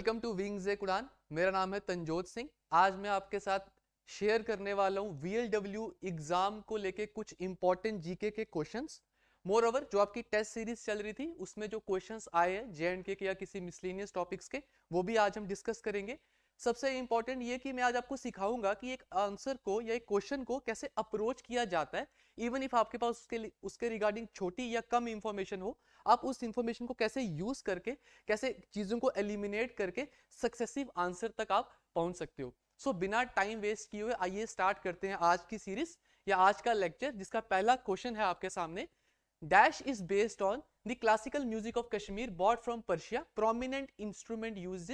welcome to wings ए कुरान मेरा नाम है तंजोत सिंह आज मैं आपके साथ शेयर करने वाला हूँ वी एग्ज़ाम को लेके कुछ इंपॉर्टेंट जीके के क्वेश्चंस मोर ओवर जो आपकी टेस्ट सीरीज चल रही थी उसमें जो क्वेश्चंस आए हैं जे एंड के या किसी मिसलिनियस टॉपिक्स के वो भी आज हम डिस्कस करेंगे सबसे इम्पोर्टेंट ये कि मैं आज आपको सिखाऊंगा कि एक आंसर को या एक क्वेश्चन को कैसे अप्रोच किया जाता है इवन इफ आपके पास उसके उसके रिगार्डिंग छोटी या कम इन्फॉर्मेशन हो आप उस इन्फॉर्मेशन को कैसे यूज करके कैसे चीज़ों को एलिमिनेट करके सक्सेसिव आंसर तक आप पहुंच सकते हो सो so, बिना टाइम वेस्ट किए हुए आइए स्टार्ट करते हैं आज की सीरीज या आज का लेक्चर जिसका पहला क्वेश्चन है आपके सामने dash is based on the classical music of Kashmir borrowed from Persia prominent instrument use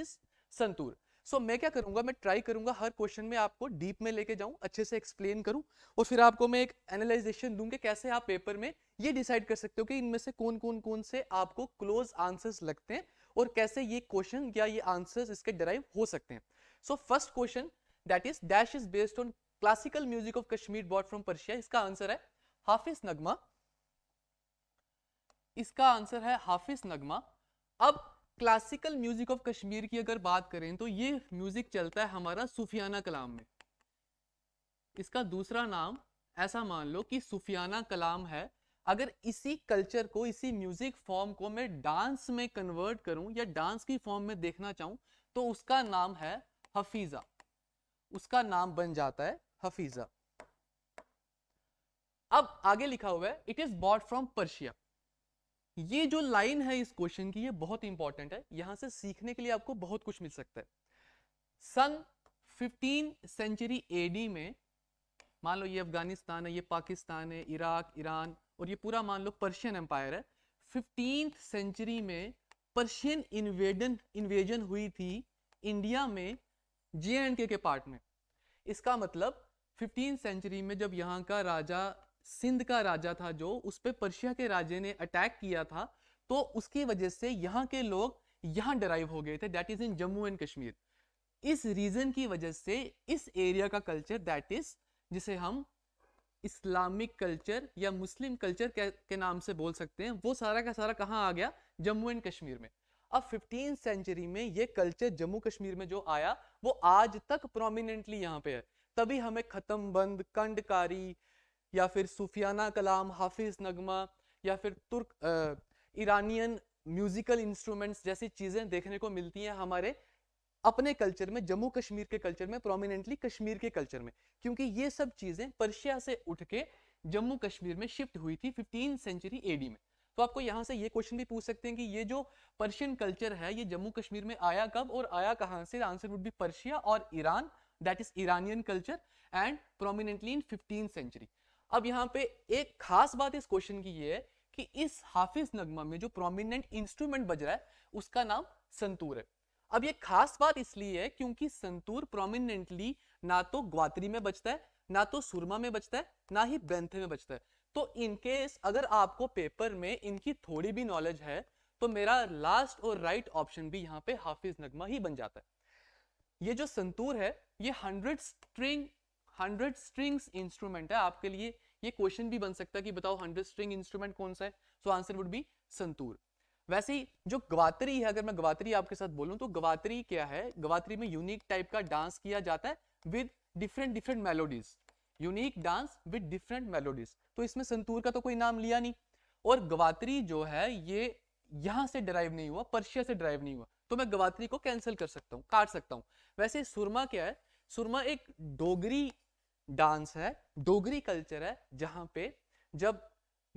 santoor so मैं क्या करूंगा मैं ट्राई करूंगा हर क्वेश्चन में आपको डीप में लेके जाऊं अच्छे से एक्सप्लेन करूं और फिर आपको मैं एक एनालाइजेशन दूं कि कैसे आप पेपर में ये डिसाइड कर सकते हो कि इनमें से कौन कौन कौन से आपको क्लोज आंसर्स लगते हैं और कैसे ये क्वेश्चन या ये आंसर्स इसके डराइव हो सकते हैं so first question that is dash is based on classical music of Kashmir borrowed from Persia इसका आंसर है हाफिज नगमा इसका आंसर है हाफिज नगमा अब क्लासिकल म्यूजिक ऑफ कश्मीर की अगर बात करें तो ये म्यूजिक चलता है हमारा सूफियाना कलाम में इसका दूसरा नाम ऐसा मान लो कि सूफियाना कलाम है अगर इसी कल्चर को इसी म्यूजिक फॉर्म को मैं डांस में कन्वर्ट करूं या डांस की फॉर्म में देखना चाहूं तो उसका नाम है हफीजा उसका नाम बन जाता है हफीजा अब आगे लिखा हुआ है it is bought from Persia ये जो लाइन है इस क्वेश्चन की ये बहुत इंपॉर्टेंट है यहां से सीखने के लिए आपको बहुत कुछ मिल सकता है सन 15 सेंचुरी एडी में मान लो ये अफगानिस्तान है ये पाकिस्तान है इराक ईरान और ये पूरा मान लो पर्शियन एम्पायर है फिफ्टीन सेंचुरी में पर्शियन इन्वेडन इन्वेजन हुई थी इंडिया में जे के, के पार्ट में इसका मतलब फिफ्टीन सेंचुरी में जब यहाँ का राजा सिंध का राजा था जो उस पर पर्शिया के राजे ने अटैक किया था तो उसकी वजह से यहाँ के लोग यहाँ डराइव हो गए थे that is in Jammu and Kashmir इस रीजन की वजह से इस एरिया का कल्चर दैट इज जिसे हम इस्लामिक कल्चर या मुस्लिम कल्चर के, के नाम से बोल सकते हैं वो सारा का सारा कहाँ आ गया जम्मू एंड कश्मीर में अब फिफ्टीन सेंचुरी में ये कल्चर जम्मू कश्मीर में जो आया वो आज तक प्रोमिनेंटली यहाँ पे है तभी हमें खत्म बंद कंडकारी या फिर सूफियाना कलाम हाफिज नगमा या फिर तुर्क ईरानियन म्यूजिकल इंस्ट्रूमेंट्स जैसी चीज़ें देखने को मिलती हैं हमारे अपने कल्चर में जम्मू कश्मीर के कल्चर में प्रोमिनेंटली कश्मीर के कल्चर में क्योंकि ये सब चीज़ें पर्शिया से उठ के जम्मू कश्मीर में शिफ्ट हुई थी फिफ्टीन सेंचुरी ए में तो आपको यहाँ से ये क्वेश्चन भी पूछ सकते हैं कि ये जो पर्शियन कल्चर है ये जम्मू कश्मीर में आया कब और आया कहाँ से आंसर वुड बी पर्शिया और Iran that is Iranian culture and prominently in fifteen century अब यहाँ पे एक खास बात इस क्वेश्चन की ये है कि इस हाफिज नगमा में जो प्रोमिनेंट इंस्ट्रूमेंट बज रहा है उसका नाम संतूर है अब ये खास बात इसलिए है क्योंकि संतूर प्रोमिनेंटली ना तो ग्वात्री में बचता है ना तो सुरमा में बचता है ना ही ब्रंथे में बचता है तो इनकेस अगर आपको पेपर में इनकी थोड़ी भी नॉलेज है तो मेरा लास्ट और राइट ऑप्शन भी यहाँ पे हाफिज नगमा ही बन जाता है ये जो संतूर है ये hundred string hundred strings instrument है आपके लिए ये क्वेश्चन भी बन सकता है कि बताओ हंड्रेड स्ट्रिंग इंस्ट्रूमेंट कौन सा है so answer would be santoor वैसे ही जो गवातरी है अगर मैं गवातरी आपके साथ बोलूं तो गवातरी क्या है गवातरी में यूनिक टाइप का डांस किया जाता है with different different melodies unique dance with different melodies तो इसमें संतूर का तो कोई नाम लिया नहीं और गवातरी जो है ये यहां से ड्राइव नहीं हुआ पर्शिया से ड्राइव नहीं हुआ तो मैं गवातरी को कैंसिल कर सकता हूँ काट सकता हूँ वैसे सुरमा क्या है सुरमा एक डोगरी डांस है डोगरी कल्चर है जहाँ पे जब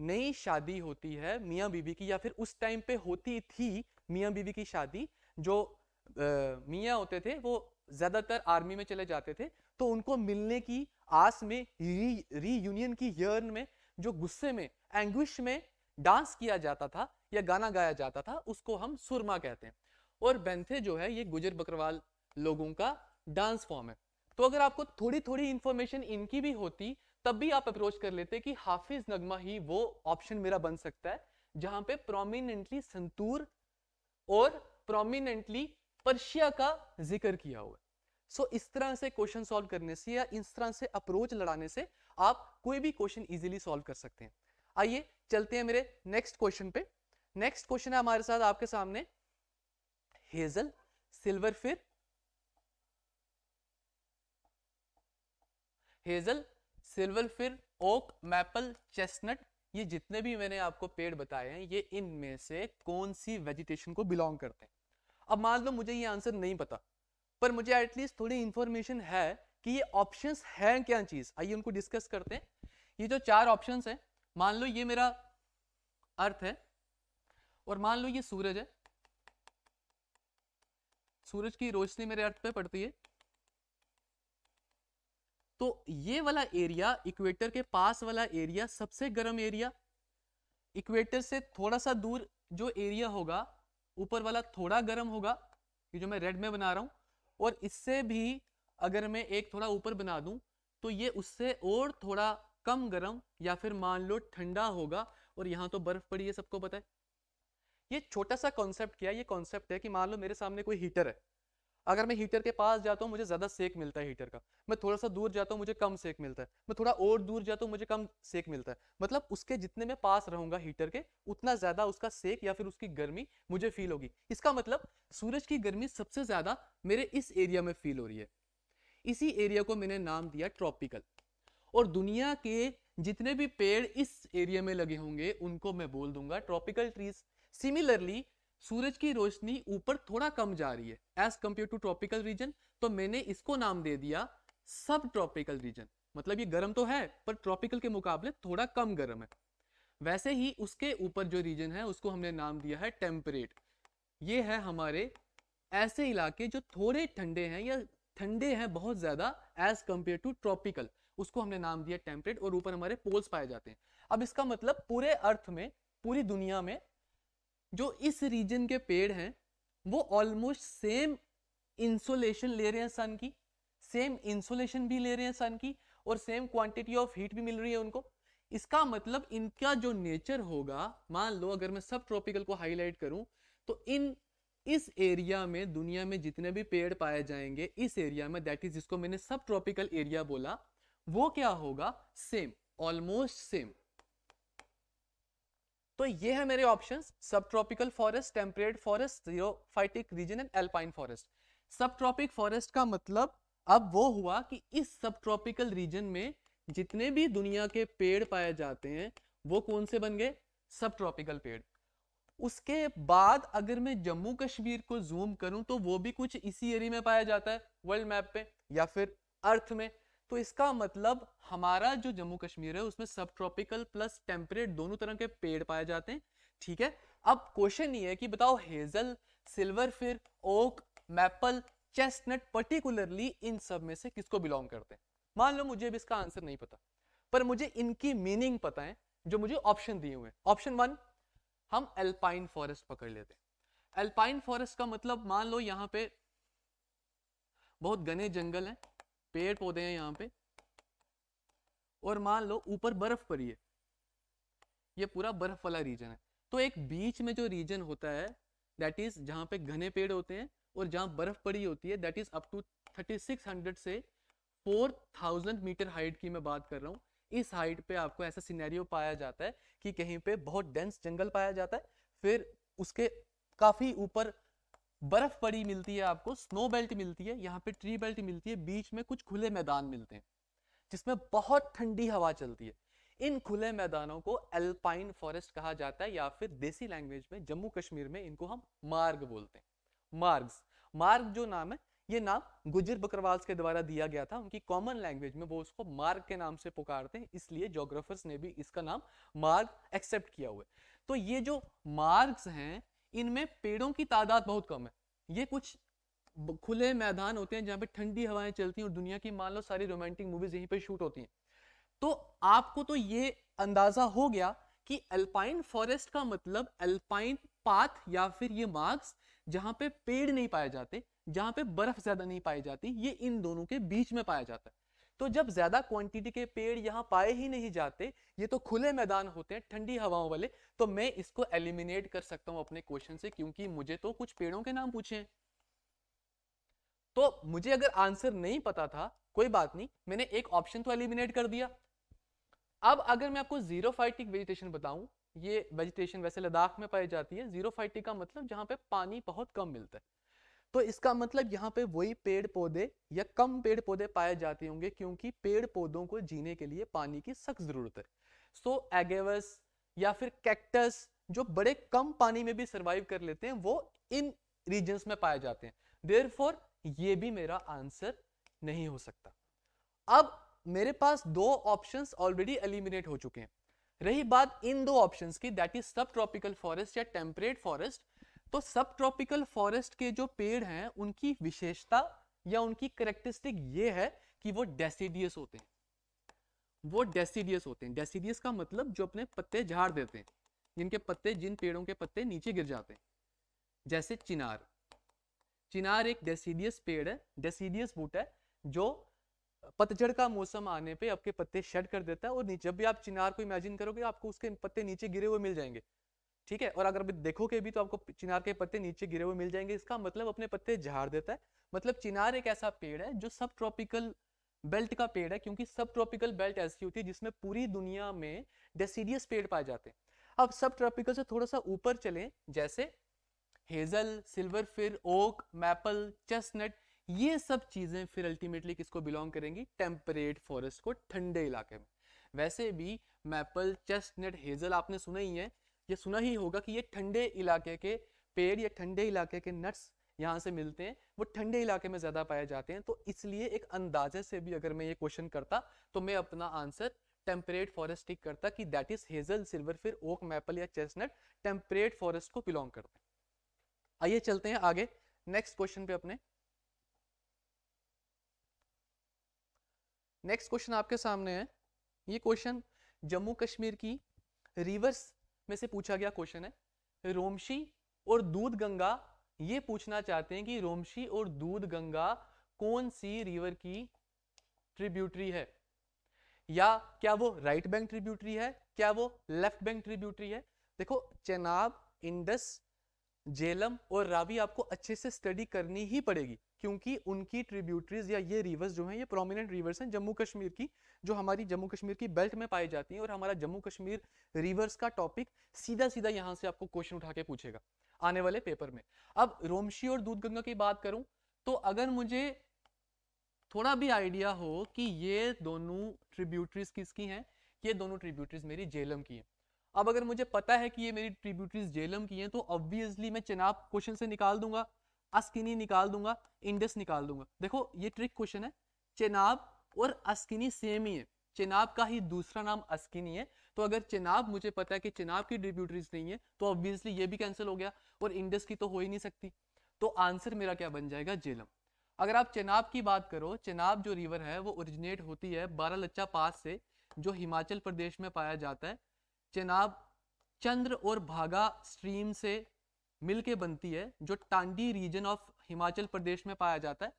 नई शादी होती है मियाँ बीबी की या फिर उस टाइम पे होती थी मियाँ बीबी की शादी जो मियाँ होते थे वो ज़्यादातर आर्मी में चले जाते थे तो उनको मिलने की आस में री रीयूनियन की यर्न में जो गुस्से में एंग्विश में डांस किया जाता था या गाना गाया जाता था उसको हम सुरमा कहते हैं और बैंथे जो है ये गुजर बकरवाल लोगों का डांस फॉर्म है तो अगर आपको थोड़ी थोड़ी इंफॉर्मेशन इनकी भी होती तब भी आप अप्रोच कर लेते कि हाफिज नगमा ही वो ऑप्शन मेरा बन सकता है जहां पे प्रोमिनेंटली संतूर और प्रोमिनेंटली पर्शिया का जिक्र किया हुआ है सो so, इस तरह से क्वेश्चन सॉल्व करने से या इस तरह से अप्रोच लड़ाने से आप कोई भी क्वेश्चन इजीली सॉल्व कर सकते हैं आइए चलते हैं मेरे नेक्स्ट क्वेश्चन पे नेक्स्ट क्वेश्चन है हमारे साथ आपके सामने hazel silver fir hazel silver fir oak maple chestnut ये जितने भी मैंने आपको पेड़ बताए हैं ये इनमें से कौन सी वेजिटेशन को बिलोंग करते हैं अब मान लो मुझे ये आंसर नहीं पता पर मुझे एटलीस्ट थोड़ी इंफॉर्मेशन है कि ये ऑप्शन हैं क्या चीज आइए उनको डिस्कस करते हैं ये जो चार ऑप्शन है मान लो ये मेरा अर्थ है और मान लो ये सूरज है सूरज की रोशनी मेरे अर्थ पे पड़ती है तो ये वाला एरिया इक्वेटर के पास वाला एरिया सबसे गर्म एरिया इक्वेटर से थोड़ा सा दूर जो एरिया होगा ऊपर वाला थोड़ा गर्म होगा ये जो मैं रेड में बना रहा हूँ और इससे भी अगर मैं एक थोड़ा ऊपर बना दूँ तो ये उससे और थोड़ा कम गर्म या फिर मान लो ठंडा होगा और यहाँ तो बर्फ़ पड़ी है सबको पता है ये छोटा सा कॉन्सेप्ट क्या है ये कॉन्सेप्ट है कि मान लो मेरे सामने कोई हीटर है अगर मैं हीटर के पास जाता हूँ मुझे ज़्यादा सेक मिलता है हीटर का मैं थोड़ा सा दूर जाता हूँ मुझे कम सेक मिलता है मैं थोड़ा और दूर जाता हूँ मुझे कम सेक मिलता है मतलब उसके जितने मैं पास रहूंगा हीटर के उतना ज़्यादा उसका सेक या फिर उसकी गर्मी मुझे फील होगी इसका मतलब सूरज की गर्मी सबसे ज़्यादा मेरे इस एरिया में फील हो रही है इसी एरिया को मैंने नाम दिया ट्रॉपिकल और दुनिया के जितने भी पेड़ इस एरिया में लगे होंगे उनको मैं बोल दूंगा ट्रॉपिकल ट्रीज सिमिलरली सूरज की रोशनी ऊपर थोड़ा कम जा रही है as compare to tropical region तो मैंने इसको नाम दे दिया सब ट्रॉपिकल रीजन मतलब ये गर्म तो है पर ट्रॉपिकल के मुकाबले थोड़ा कम गर्म है वैसे ही उसके ऊपर जो रीजन है उसको हमने नाम दिया है टेम्परेट ये है हमारे ऐसे इलाके जो थोड़े ठंडे हैं या ठंडे हैं बहुत ज़्यादा एज कम्पेयर टू ट्रॉपिकल उसको हमने नाम दिया टेम्परेट और ऊपर हमारे पोल्स पाए जाते हैं अब इसका मतलब पूरे अर्थ में पूरी दुनिया में जो इस रीजन के पेड़ हैं वो ऑलमोस्ट सेम इंसोलेशन ले रहे हैं सन की सेम इंसोलेशन भी ले रहे हैं सन की और सेम क्वांटिटी ऑफ हीट भी मिल रही है उनको इसका मतलब इनका जो नेचर होगा मान लो अगर मैं सब ट्रॉपिकल को हाईलाइट करूं तो इन इस एरिया में दुनिया में जितने भी पेड़ पाए जाएंगे इस एरिया में दैट इज जिसको मैंने सब ट्रॉपिकल एरिया बोला वो क्या होगा सेम ऑलमोस्ट सेम तो ये है मेरे options sub tropical forest temperate forest xerophytic region and alpine forest sub tropic forest का मतलब अब वो हुआ कि इस सब ट्रॉपिकल रीजन में जितने भी दुनिया के पेड़ पाए जाते हैं वो कौन से बन गए सब ट्रॉपिकल पेड़ उसके बाद अगर मैं जम्मू कश्मीर को जूम करूं तो वो भी कुछ इसी एरिया में पाया जाता है वर्ल्ड मैप पे या फिर अर्थ में तो इसका मतलब हमारा जो जम्मू कश्मीर है उसमें सब ट्रॉपिकल प्लस टेम्परेट दोनों तरह के पेड़ पाए जाते हैं ठीक है अब क्वेश्चन ये है कि बताओ hazel silver fir oak maple chestnut particularly इन सब में से किसको बिलोंग करते हैं मान लो मुझे भी इसका आंसर नहीं पता पर मुझे इनकी मीनिंग पता है जो मुझे ऑप्शन दिए हुए हैं ऑप्शन वन हम एल्पाइन फॉरेस्ट पकड़ लेते हैं एल्पाइन फॉरेस्ट का मतलब मान लो यहाँ पे बहुत घने जंगल हैं पेड़ पौधे हैं यहाँ पे और मान लो ऊपर बर्फ पड़ी है ये पूरा बर्फ वाला रीजन है तो एक बीच में जो रीजन होता है दैट इज जहाँ पे घने पेड़ होते हैं और जहाँ बर्फ पड़ी होती है दैट इज अप टू 3600 से 4000 मीटर हाइट की मैं बात कर रहा हूँ इस हाइट पे आपको ऐसा सिनेरियो पाया जाता है कि कहीं पे बहुत डेंस जंगल पाया जाता है फिर उसके काफी ऊपर बर्फ पड़ी मिलती है आपको स्नो बेल्ट मिलती है यहाँ पे ट्री बेल्ट मिलती है बीच में कुछ खुले मैदान मिलते हैं जिसमें बहुत ठंडी हवा चलती है इन खुले मैदानों को एल्पाइन फॉरेस्ट कहा जाता है या फिर देसी लैंग्वेज में जम्मू कश्मीर में इनको हम मार्ग बोलते हैं मार्ग मार्ग जो नाम है ये नाम गुजर बकरवाल के द्वारा दिया गया था उनकी कॉमन लैंग्वेज में वो उसको मार्ग के नाम से पुकारते हैं इसलिए जोग्राफर्स ने भी इसका नाम मार्ग एक्सेप्ट किया हुआ है तो ये जो मार्ग्स हैं इनमें पेड़ों की तादाद बहुत कम है ये कुछ खुले मैदान होते हैं जहाँ पे ठंडी हवाएं चलती हैं और दुनिया की मान लो सारी रोमांटिक मूवीज यहीं पे शूट होती हैं तो आपको तो ये अंदाजा हो गया कि अल्पाइन फॉरेस्ट का मतलब अल्पाइन पाथ या फिर ये मार्क्स जहाँ पे पेड़ नहीं पाए जाते जहाँ पे बर्फ ज्यादा नहीं पाई जाती ये इन दोनों के बीच में पाया जाता है तो जब ज्यादा क्वांटिटी के पेड़ यहाँ पाए ही नहीं जाते ये तो खुले मैदान होते हैं ठंडी हवाओं वाले तो मैं इसको एलिमिनेट कर सकता हूं अपने क्वेश्चन से क्योंकि मुझे तो कुछ पेड़ों के नाम पूछे हैं तो मुझे अगर आंसर नहीं पता था कोई बात नहीं मैंने एक ऑप्शन तो एलिमिनेट कर दिया अब अगर मैं आपको जीरो फाइटिक वेजिटेशन बताऊं ये वेजिटेशन वैसे लद्दाख में पाई जाती है जीरो फाइटिक का मतलब जहां पे पानी बहुत कम मिलता है तो इसका मतलब यहाँ पे वही पेड़ पौधे या कम पेड़ पौधे पाए जाते होंगे क्योंकि पेड़ पौधों को जीने के लिए पानी की सख्त जरूरत है सो so, एगेवस या फिर कैक्टस जो बड़े कम पानी में भी सर्वाइव कर लेते हैं वो इन रीजन्स में पाए जाते हैं देर ये भी मेरा आंसर नहीं हो सकता अब मेरे पास दो ऑप्शंस ऑलरेडी एलिमिनेट हो चुके हैं रही बात इन दो ऑप्शंस की that is sub tropical forest या टेम्परेट फॉरेस्ट तो सब ट्रॉपिकल फॉरेस्ट के जो पेड़ हैं उनकी विशेषता या उनकी करेक्टरिस्टिक ये है कि वो डेसीडियस होते हैं वो डेसीडियस होते हैं डेसीडियस का मतलब जो अपने पत्ते झाड़ देते हैं जिनके पत्ते जिन पेड़ों के पत्ते नीचे गिर जाते हैं जैसे चिनार चिनार एक डेसीडियस पेड़ है डेसीडियस बूट है जो पतझड़ का मौसम आने पे आपके पत्ते शेड कर देता है और नीचे जब भी आप चिनार को इमेजिन करोगे आपको उसके पत्ते नीचे गिरे हुए मिल जाएंगे ठीक है और अगर अभी देखोगे भी तो आपको चिनार के पत्ते नीचे गिरे हुए मिल जाएंगे इसका मतलब अपने पत्ते झाड़ देता है मतलब चिनार एक ऐसा पेड़ है जो सब ट्रॉपिकल बेल्ट का पेड़ है क्योंकि सब ट्रॉपिकल बेल्ट ऐसी होती है जिसमें पूरी दुनिया में डेसीडियस पेड़ पाए जाते हैं अब सब ट्रॉपिकल से थोड़ा सा ऊपर चले जैसे hazel silver fir oak maple chestnut ये सब चीजें फिर अल्टीमेटली किसको बिलोंग करेंगी टेम्परेट फॉरेस्ट को ठंडे इलाके में वैसे भी मैपल चेस्टनट हेजल आपने सुना ही है ये सुना ही होगा कि ये ठंडे इलाके के पेड़ या ठंडे इलाके के नट्स यहाँ से मिलते हैं वो ठंडे इलाके में ज़्यादा पाए जाते हैं तो इसलिए एक अंदाजे से भी अगर मैं ये क्वेश्चन करता तो मैं अपना आंसर टेम्परेट फॉरेस्ट टिक करता कि that is hazel silver fir oak maple या चेस्टनट टेम्परेट फॉरेस्ट को बिलोंग करते हैं आइए चलते हैं आगे नेक्स्ट क्वेश्चन पे अपने नेक्स्ट क्वेश्चन आपके सामने है ये क्वेश्चन जम्मू कश्मीर की रिवर्स में से पूछा गया क्वेश्चन है रोमशी और दूध गंगा ये पूछना चाहते हैं कि रोमशी और दूध गंगा कौन सी रिवर की ट्रिब्यूटरी है या क्या वो राइट बैंक ट्रिब्यूटरी है क्या वो लेफ्ट बैंक ट्रिब्यूटरी है देखो चेनाब इंडस जेलम और रावी आपको अच्छे से स्टडी करनी ही पड़ेगी क्योंकि उनकी ट्रिब्यूटरीज या ये रिवर्स जो हैं ये प्रोमिनेंट रिवर्स हैं जम्मू कश्मीर की जो हमारी जम्मू कश्मीर की बेल्ट में पाई जाती हैं और हमारा जम्मू कश्मीर रिवर्स का टॉपिक सीधा सीधा यहाँ से आपको क्वेश्चन उठा के पूछेगा आने वाले पेपर में अब रोमशी और दूध गंगा की बात करूं तो अगर मुझे थोड़ा भी आइडिया हो कि ये दोनों ट्रिब्यूटरीज किसकी हैं ये दोनों ट्रिब्यूटरीज मेरी जेलम की हैं अब अगर मुझे पता है कि ये मेरी ट्रिब्यूटरीज जेलम की हैं तो ऑब्वियसली मैं चनाब क्वेश्चन से निकाल दूंगा अस्किनी निकाल दूंगा इंडस निकाल दूंगा देखो ये ट्रिक क्वेश्चन है चेनाब और अस्किनी सेम ही है चेनाब का ही दूसरा नाम अस्किनी है तो अगर चेनाब मुझे पता है कि चेनाब की ड्रिब्यूटरीज नहीं है तो ऑब्वियसली ये भी कैंसिल हो गया और इंडस की तो हो ही नहीं सकती तो आंसर मेरा क्या बन जाएगा जेलम अगर आप चेनाब की बात करो चेनाब जो रिवर है वो ओरिजिनेट होती है बारालच्चा पास से जो हिमाचल प्रदेश में पाया जाता है चेनाब चंद्र और भागा स्ट्रीम से मिलके बनती है जो टांडी रीजन ऑफ हिमाचल प्रदेश में पाया जाता है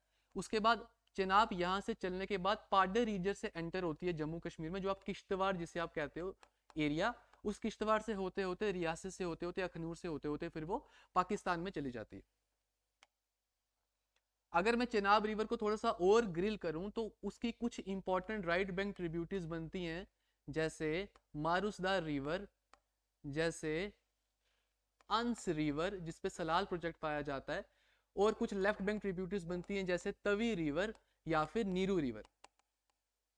उसके बाद चेनाब यहाँ से चलने के बाद पाडर रीजन से एंटर होती है जम्मू कश्मीर में जो आप किश्तवाड़ जिसे आप कहते हो एरिया उस किश्तवाड़ से होते होते रियासत से होते होते अखनूर से होते होते फिर वो पाकिस्तान में चली जाती है अगर मैं चेनाब रिवर को थोड़ा सा और ग्रिल करूं तो उसकी कुछ इंपॉर्टेंट राइट बैंक ट्रिब्यूटीज बनती हैं जैसे मारुसदार रिवर जैसे अंस रिवर जिसपे सलाल प्रोजेक्ट पाया जाता है और कुछ लेफ्ट बैंक ट्रिब्यूटरीज बनती हैं जैसे तवी रिवर या फिर नीरू रिवर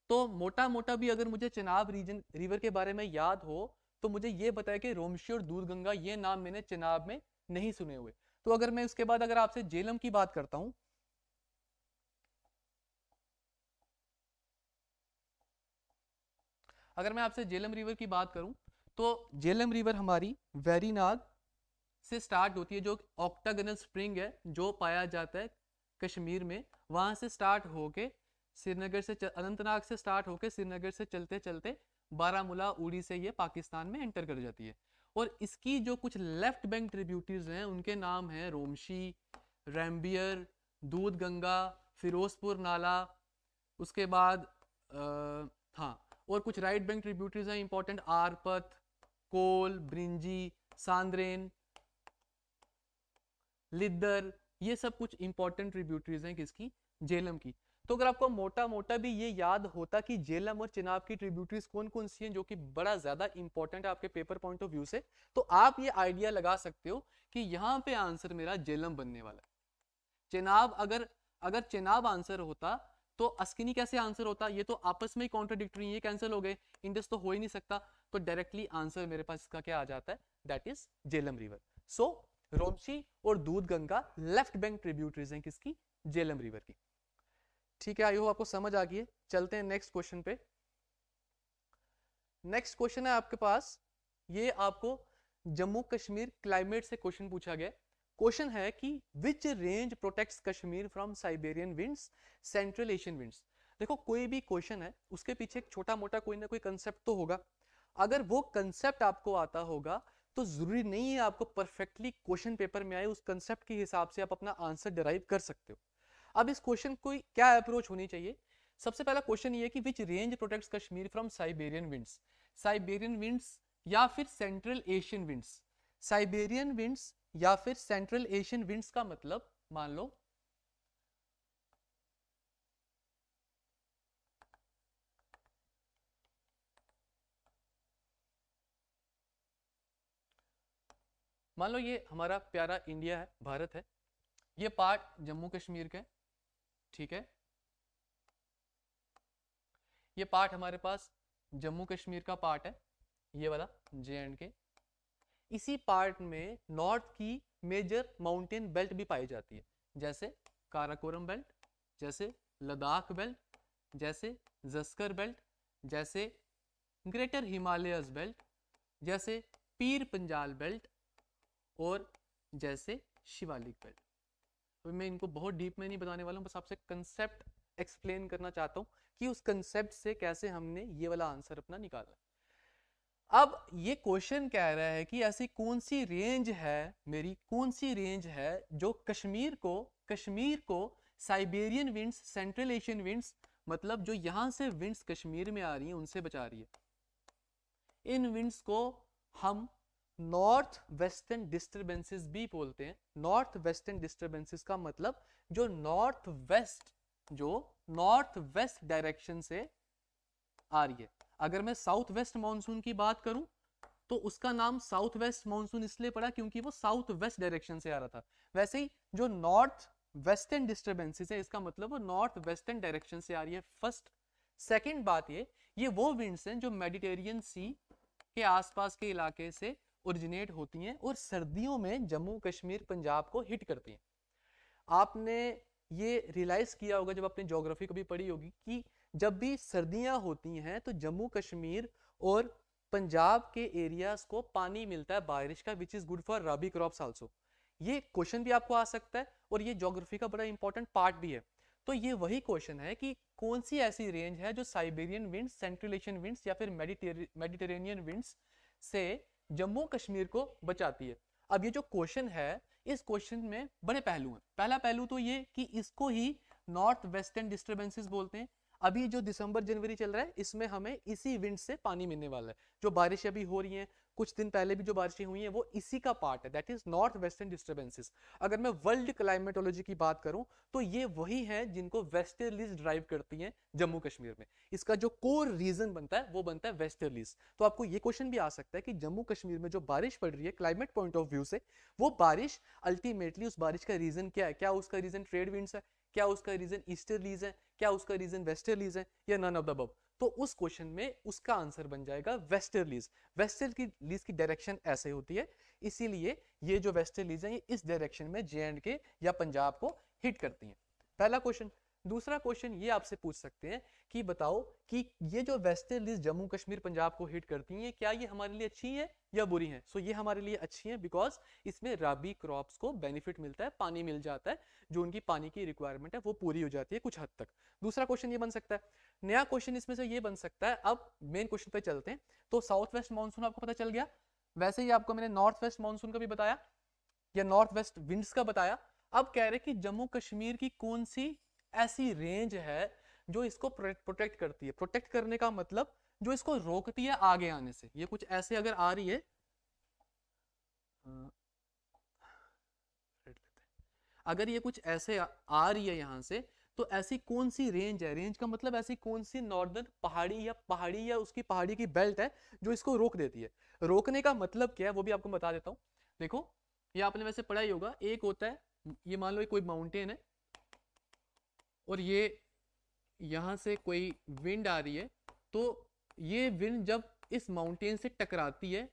तो मोटा मोटा भी अगर मुझे चनाब रीजन रिवर के बारे में याद हो तो मुझे ये बताया कि रोमशी और दूध गंगा ये नाम मैंने चनाब में नहीं सुने हुए तो अगर मैं उसके बाद अगर आपसे जेलम की बात करता हूं अगर मैं आपसे जेलम रिवर की बात करूं तो जेलम रिवर हमारी वैरीनाग से स्टार्ट होती है जो ऑक्टागनल स्प्रिंग है जो पाया जाता है कश्मीर में वहाँ से स्टार्ट होके श्रीनगर से अनंतनाग से स्टार्ट होके श्रीनगर से चलते चलते बारामूला उड़ी से ये पाकिस्तान में एंटर कर जाती है और इसकी जो कुछ लेफ्ट बैंक ट्रिब्यूटीज हैं उनके नाम हैं रोमशी रैम्बियर दूध गंगा फिरोजपुर नाला उसके बाद आ, हाँ और कुछ राइट बैंक ट्रिब्यूटीज हैं इंपॉर्टेंट आरपत कोल ब्रिंजी सांद्रेन लिदर ये सब कुछ इंपॉर्टेंट ट्रिब्यूटरीज हैं किसकी जेलम की तो अगर आपको मोटा मोटा भी ये याद होता कि जेलम और चिनाब की ट्रिब्यूटरीज कौन कौन सी हैं जो कि बड़ा ज्यादा इंपॉर्टेंट है आपके पेपर पॉइंट ऑफ व्यू से तो आप ये आइडिया लगा सकते हो कि यहाँ पे आंसर मेरा जेलम बनने वाला है चिनाब अगर अगर चिनाब आंसर होता तो अस्किनी कैसे आंसर होता ये तो आपस में ही कॉन्ट्रोडिक्टी ये कैंसिल हो गए इंडस तो हो ही नहीं सकता तो डायरेक्टली आंसर मेरे पास इसका क्या आ जाता है that is Jhelum river so Romshi और Doodh Ganga left bank tributaries हैं किसकी जेलम रिवर की ठीक है आई होप आपको समझ आ गई है चलते हैं नेक्स्ट क्वेश्चन पे नेक्स्ट क्वेश्चन है आपके पास ये आपको जम्मू कश्मीर क्लाइमेट से क्वेश्चन पूछा गया क्वेश्चन है कि which range protect Kashmir from Siberian winds central Asian winds देखो कोई भी क्वेश्चन है उसके पीछे एक छोटा मोटा कोई ना कोई कंसेप्ट तो होगा अगर वो कंसेप्ट आपको आता होगा तो ज़रूरी नहीं है आपको परफेक्टली क्वेश्चन पेपर में आए उस कंसेप्ट के हिसाब से आप अपना आंसर डिराइव कर सकते हो अब इस क्वेश्चन को क्या अप्रोच होनी चाहिए सबसे पहला क्वेश्चन ये कि which range protect Kashmir from Siberian winds Siberian winds या फिर central Asian winds Siberian winds या फिर सेंट्रल एशियन विंड्स का मतलब मान लो मान लो ये हमारा प्यारा इंडिया है भारत है ये पार्ट जम्मू कश्मीर का ठीक है ये पार्ट हमारे पास जम्मू कश्मीर का पार्ट है ये वाला जे एंड के इसी पार्ट में नॉर्थ की मेजर माउंटेन बेल्ट भी पाई जाती है जैसे काराकोरम बेल्ट जैसे लद्दाख बेल्ट जैसे जस्कर बेल्ट जैसे ग्रेटर हिमालयस बेल्ट जैसे पीर पंजाल बेल्ट और जैसे शिवालिक बेल्ट अभी मैं इनको बहुत डीप में नहीं बताने वाला हूँ बस आपसे कंसेप्ट एक्सप्लेन करना चाहता हूँ कि उस कंसेप्ट से कैसे हमने ये वाला आंसर अपना निकाला अब ये क्वेश्चन कह रहा है कि ऐसी कौन सी रेंज है मेरी कौन सी रेंज है जो कश्मीर को कश्मीर को Siberian winds central Asian winds मतलब जो यहाँ से विंड्स कश्मीर में आ रही हैं उनसे बचा रही है इन विंड्स को हम नॉर्थ वेस्टर्न डिस्टर्बेंसेस भी बोलते हैं नॉर्थ वेस्टर्न डिस्टर्बेंसेस का मतलब जो नॉर्थ वेस्ट जो नॉर्थ वेस्ट डायरेक्शन से आ रही है अगर मैं साउथ वेस्ट मानसून की बात करूं तो उसका नाम साउथ वेस्ट मानसून इसलिए पड़ा क्योंकि वो साउथ वेस्ट डायरेक्शन से आ रहा था वैसे ही जो नॉर्थ वेस्टर्न डिस्टर्बेंसेस है इसका मतलब वो नॉर्थ वेस्टर्न डायरेक्शन से आ रही है फर्स्ट सेकेंड बात ये ये वो विंड्स हैं जो मेडिटेरियन सी के आसपास के इलाके से ओरिजिनेट होती हैं और सर्दियों में जम्मू कश्मीर पंजाब को हिट करती हैं आपने ये रियलाइज़ किया होगा जब आपने जोग्राफी भी पढ़ी होगी कि जब भी सर्दियाँ होती हैं तो जम्मू कश्मीर और पंजाब के एरियाज़ को पानी मिलता है बारिश का which is good for rabi crops also ये क्वेश्चन भी आपको आ सकता है और ये जोग्राफी का बड़ा इंपॉर्टेंट पार्ट भी है तो ये वही क्वेश्चन है कि कौन सी ऐसी रेंज है जो Siberian winds central Asian winds या फिर मेडिटेरेनियन विंड्स से जम्मू कश्मीर को बचाती है अब ये जो क्वेश्चन है इस क्वेश्चन में बड़े पहलू हैं पहला पहलू तो ये कि इसको ही नॉर्थ वेस्टर्न डिस्टर्बेंसेस बोलते हैं अभी जो दिसंबर जनवरी चल रहा है इसमें हमें इसी विंड से पानी मिलने वाला है जो बारिश अभी हो रही है कुछ दिन पहले भी जो बारिशें हुई हैं वो इसी का पार्ट है that is north western disturbances अगर मैं वर्ल्ड क्लाइमेटोलॉजी की बात करूं तो ये वही है जिनको वेस्टर्लीज ड्राइव करती हैं जम्मू कश्मीर में इसका जो कोर रीजन बनता है वो बनता है वेस्टर्लीज तो आपको ये क्वेश्चन भी आ सकता है कि जम्मू कश्मीर में जो बारिश पड़ रही है क्लाइमेट पॉइंट ऑफ व्यू से वो बारिश अल्टीमेटली उस बारिश का रीजन क्या है क्या उसका रीजन ट्रेड विंड्स है क्या उसका रीजन ईस्टर्लीज है क्या उसका रीजन वेस्टर्लीज है या नन ऑफ द बब तो उस क्वेश्चन में उसका आंसर बन जाएगा वेस्टर्न लीज की लीज की डायरेक्शन ऐसे होती है इसीलिए ये जो वेस्टर्न है ये इस डायरेक्शन में जे एंड के या पंजाब को हिट करती है पहला क्वेश्चन दूसरा क्वेश्चन ये आपसे पूछ सकते हैं कि बताओ कि ये जो वेस्टर्न लिस्ट जम्मू कश्मीर पंजाब को हिट करती हैं क्या ये हमारे लिए अच्छी हैं या बुरी हैं सो so, ये हमारे लिए अच्छी हैं बिकॉज इसमें राबी क्रॉप्स को बेनिफिट मिलता है पानी मिल जाता है जो उनकी पानी की रिक्वायरमेंट है वो पूरी हो जाती है कुछ हद तक दूसरा क्वेश्चन ये बन सकता है नया क्वेश्चन इसमें से ये बन सकता है अब मेन क्वेश्चन पे चलते हैं तो साउथ वेस्ट मानसून आपको पता चल गया वैसे ही आपको मैंने नॉर्थ वेस्ट मानसून का भी बताया या नॉर्थ वेस्ट विंड्स का बताया अब कह रहे कि जम्मू कश्मीर की कौन सी ऐसी रेंज है जो इसको प्रोटेक्ट करती है प्रोटेक्ट करने का मतलब जो इसको रोकती है आगे आने से ये कुछ ऐसे अगर आ रही है अगर ये कुछ ऐसे आ, रही है यहां से तो ऐसी कौन सी रेंज है रेंज का मतलब ऐसी कौन सी नॉर्दर्न पहाड़ी या पहाड़ी या उसकी पहाड़ी की बेल्ट है जो इसको रोक देती है रोकने का मतलब क्या है वो भी आपको बता देता हूँ देखो ये आपने वैसे पढ़ा ही होगा एक होता है ये मान लो कोई माउंटेन है और ये यहाँ से कोई विंड आ रही है तो ये विंड जब इस माउंटेन से टकराती है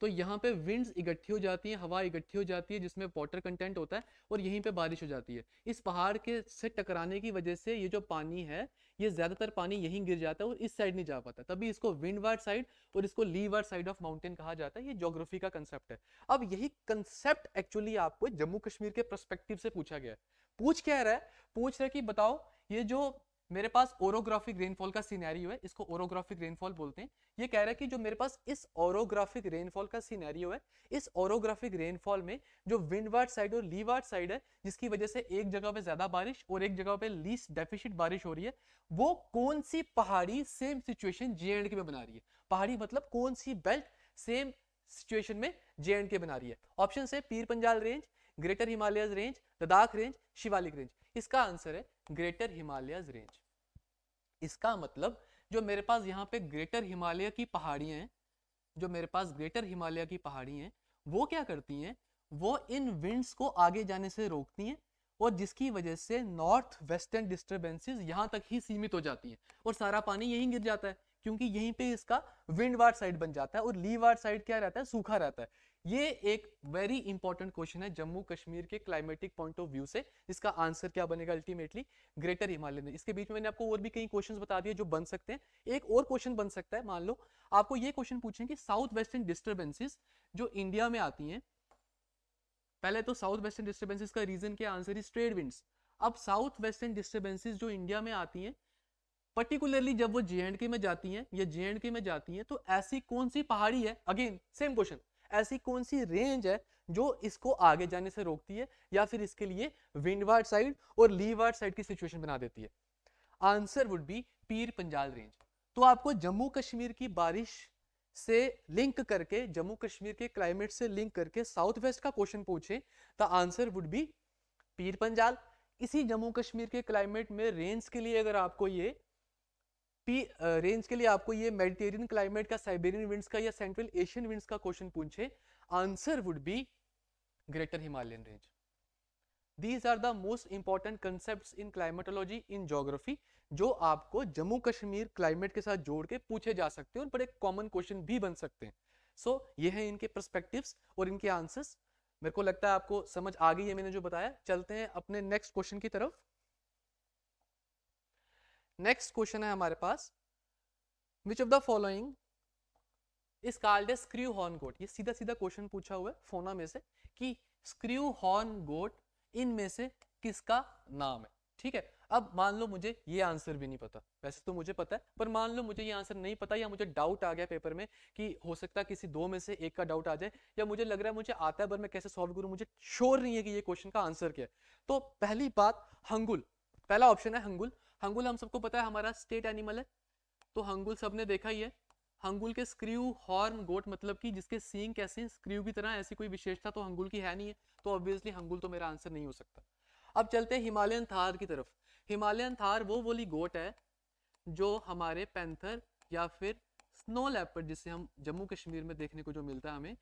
तो यहाँ पे विंड्स इकट्ठी हो जाती हैं हवा इकट्ठी हो जाती है जिसमें वाटर कंटेंट होता है और यहीं पे बारिश हो जाती है इस पहाड़ के से टकराने की वजह से ये जो पानी है ये ज़्यादातर पानी यहीं गिर जाता है और इस साइड नहीं जा पाता तभी इसको विंड वार्ड साइड और इसको leeward side of mountain कहा जाता है ये जोग्राफी का कंसेप्ट है अब यही कंसेप्ट एक्चुअली आपको जम्मू कश्मीर के प्रस्पेक्टिव से पूछा गया है पूछ क्या रहा है पूछ रहा है कि बताओ ये जो मेरे पास ओरोग्राफिक रेनफॉल का सीनैरियो है इसको ओरोग्राफिक रेनफॉल बोलते हैं ये कह रहा है कि जो मेरे पास इस ओरोग्राफिक रेनफॉल का सीनैरियो है इस ओरोग्राफिक रेनफॉल में जो विंडवर्ड साइड और लीवर्ड साइड है जिसकी वजह से एक जगह पे ज्यादा बारिश और एक जगह पे लीस्ट डेफिशिट बारिश हो रही है वो कौन सी पहाड़ी सेम सिचुएशन जे एंड के में बना रही है पहाड़ी मतलब कौन सी बेल्ट सेम सिचुएशन में जे एंड के बना रही है ऑप्शन है Pir Panjal range greater Himalaya range Ladakh range Shivalik range इसका आंसर है ग्रेटर हिमालय रेंज इसका मतलब जो मेरे पास यहाँ पे ग्रेटर हिमालय की पहाड़ियां हैं जो मेरे पास ग्रेटर हिमालय की पहाड़ी हैं वो क्या करती हैं वो इन विंड्स को आगे जाने से रोकती हैं और जिसकी वजह से नॉर्थ वेस्टर्न डिस्टर्बेंसेस यहाँ तक ही सीमित हो जाती हैं और सारा पानी यहीं गिर जाता है क्योंकि यहीं पे इसका विंड वार्ड साइड बन जाता है और ली वार्ड साइड क्या रहता है सूखा रहता है ये एक वेरी इंपॉर्टेंट क्वेश्चन है जम्मू कश्मीर के क्लाइमेटिक पॉइंट ऑफ व्यू से इसका आंसर क्या बनेगा अल्टीमेटली ग्रेटर हिमालय में इसके बीच में मैंने आपको और भी कई क्वेश्चंस बता दिए जो बन सकते हैं एक और क्वेश्चन बन सकता है मान लो आपको ये क्वेश्चन पूछे कि साउथ वेस्टर्न डिस्टर्बेंसिस जो इंडिया में आती है पहले तो साउथ वेस्टर्न डिस्टर्बेंसिस का रीजन क्या आंसर इज ट्रेड विंड अब साउथ वेस्टर्न डिस्टर्बेंसिस जो इंडिया में आती है पर्टिकुलरली जब वो जे एंड के में जाती है या जे एंड के में जाती है तो ऐसी कौन सी पहाड़ी है अगेन सेम क्वेश्चन ऐसी कौन सी रेंज है जो इसको आगे जाने से रोकती है या फिर इसके लिए विंडवार्ड साइड और लीवार्ड साइड की सिचुएशन बना देती है answer would be Pir Panjal range तो आपको जम्मू कश्मीर की बारिश से लिंक करके जम्मू कश्मीर के क्लाइमेट से लिंक करके साउथ वेस्ट का क्वेश्चन पूछे the answer would be Pir Panjal इसी जम्मू कश्मीर के क्लाइमेट में रेंज के लिए अगर आपको ये पी रेंज के लिए आपको ये मेडिटेरियन क्लाइमेट का साइबेरियन विंड्स का या सेंट्रल एशियन विंड्स का क्वेश्चन पूछे answer would be greater Himalayan range these are the most important concept in climatology in geography जो आपको जम्मू कश्मीर क्लाइमेट के साथ जोड़ के पूछे जा सकते हैं और बड़े कॉमन क्वेश्चन भी बन सकते हैं सो so, ये है इनके परस्पेक्टिव और इनके आंसर्स मेरे को लगता है आपको समझ आ गई है मैंने जो बताया चलते हैं अपने नेक्स्ट क्वेश्चन की तरफ नेक्स्ट क्वेश्चन है हमारे पास which of the following is called screw horn goat ये सीधा सीधा क्वेश्चन पूछा हुआ है फोना में से कि स्क्रू हॉर्न गोट में से किसका नाम है ठीक है अब मान लो मुझे ये आंसर भी नहीं पता वैसे तो मुझे पता है पर मान लो मुझे ये आंसर नहीं पता या मुझे डाउट आ गया पेपर में कि हो सकता है किसी दो में से एक का डाउट आ जाए या मुझे लग रहा है मुझे आता है पर मैं कैसे सॉल्व करूं मुझे श्योर नहीं है कि ये क्वेश्चन का आंसर क्या है तो पहली बात हंगुल पहला ऑप्शन है हंगुल हंगुल हम सबको पता है हमारा स्टेट एनिमल है तो हंगुल सबने देखा ही है हंगुल के स्क्रू हॉर्न गोट मतलब कि जिसके सींग कैसे स्क्रू की तरह ऐसी कोई विशेषता तो हंगुल की है नहीं है तो ऑब्वियसली हंगुल तो मेरा आंसर नहीं हो सकता अब चलते हैं हिमालयन थार की तरफ हिमालयन थार वो बोली गोट है जो हमारे पैंथर या फिर स्नो लैपर जिसे हम जम्मू कश्मीर में देखने को जो मिलता है हमें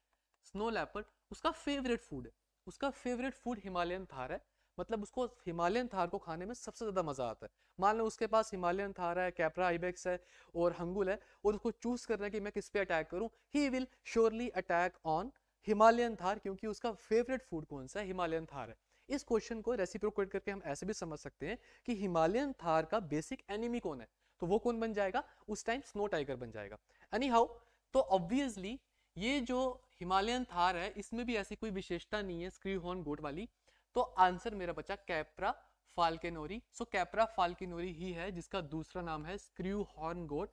स्नो लैपर उसका फेवरेट फूड है उसका फेवरेट फूड हिमालयन थार है मतलब उसको हिमालयन थार को खाने में सबसे ज़्यादा मज़ा आता है मान लो उसके पास हिमालयन थार है कैपरा आईबेक्स है और हंगुल है और उसको चूज़ रहे हैं कि मैं किस पे अटैक करूँ he will surely attack on Himalayan tahr क्योंकि उसका फेवरेट फूड कौन सा है हिमालयन थार है इस क्वेश्चन को रेसिप्रोकेट करके हम ऐसे भी समझ सकते हैं कि हिमालयन थार का बेसिक एनिमी कौन है तो वो कौन बन जाएगा उस टाइम स्नो टाइगर बन जाएगा एनी हाउ तो ऑब्वियसली ये जो हिमालयन थार है इसमें भी ऐसी कोई विशेषता नहीं है स्क्रीहॉर्न गोट वाली तो आंसर मेरा बचा कैप्रा फाल्केनोरी सो कैप्रा फाल्केनोरी ही है जिसका दूसरा नाम है स्क्रू हॉर्न गोट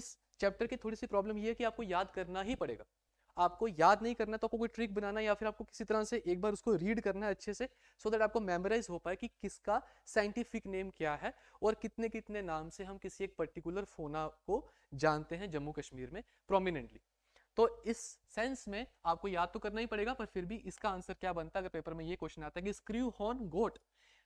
इस चैप्टर की थोड़ी सी प्रॉब्लम यह है कि आपको याद करना ही पड़ेगा आपको याद नहीं करना तो आपको कोई ट्रिक बनाना या फिर आपको किसी तरह से एक बार उसको रीड करना है अच्छे से सो so दैट आपको मेमोराइज हो पाए कि किसका साइंटिफिक नेम क्या है और कितने कितने नाम से हम किसी एक पर्टिकुलर फोना को जानते हैं जम्मू कश्मीर में प्रोमिनेंटली तो इस सेंस में आपको याद तो करना ही पड़ेगा पर फिर भी इसका आंसर क्या बनता है अगर पेपर में ये क्वेश्चन आता है कि स्क्रू हॉर्न गोट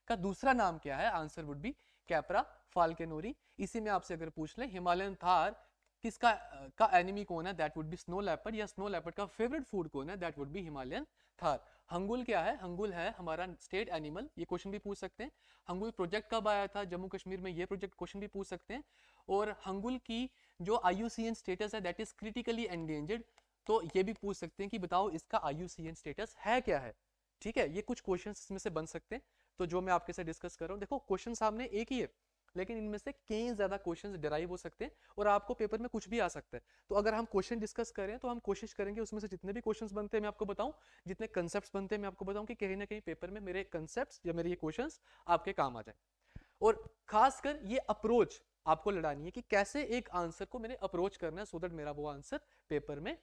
का दूसरा नाम क्या है answer would be capra falconeri इसी में आपसे अगर पूछ ले हिमालयन थार किसका का एनिमी कौन है that would be snow leopard या स्नो लेपर्ड का फेवरेट फूड कौन है that would be Himalayan tahr hangul क्या है हंगुल है हमारा स्टेट एनिमल ये क्वेश्चन भी पूछ सकते हैं हंगुल प्रोजेक्ट कब आया था जम्मू कश्मीर में ये प्रोजेक्ट क्वेश्चन भी पूछ सकते हैं और हंगुल की जो आई स्टेटस है दैट इज क्रिटिकली एंडेंजर्ड तो ये भी पूछ सकते हैं कि बताओ इसका आई स्टेटस है क्या है ठीक है ये कुछ क्वेश्चन इसमें से बन सकते हैं तो जो मैं आपके साथ डिस्कस कर रहा हूँ देखो क्वेश्चन सामने एक ही है लेकिन इनमें से कई ज्यादा क्वेश्चंस डिराइव हो सकते हैं और आपको पेपर में कुछ भी आ सकता है तो अगर हम क्वेश्चन डिस्कस करें तो हम कोशिश करेंगे उसमें से जितने भी क्वेश्चंस बनते हैं मैं आपको बताऊं जितने कंसेप्ट बनते हैं मैं आपको बताऊं कि कहीं ना कहीं पेपर में मेरे कंसेप्ट या मेरे ये क्वेश्चन आपके काम आ जाए और खासकर ये अप्रोच आपको लड़ानी है कि कैसे एक आंसर को मैंने अप्रोच करना है सो दैट मेरा वो आंसर पेपर में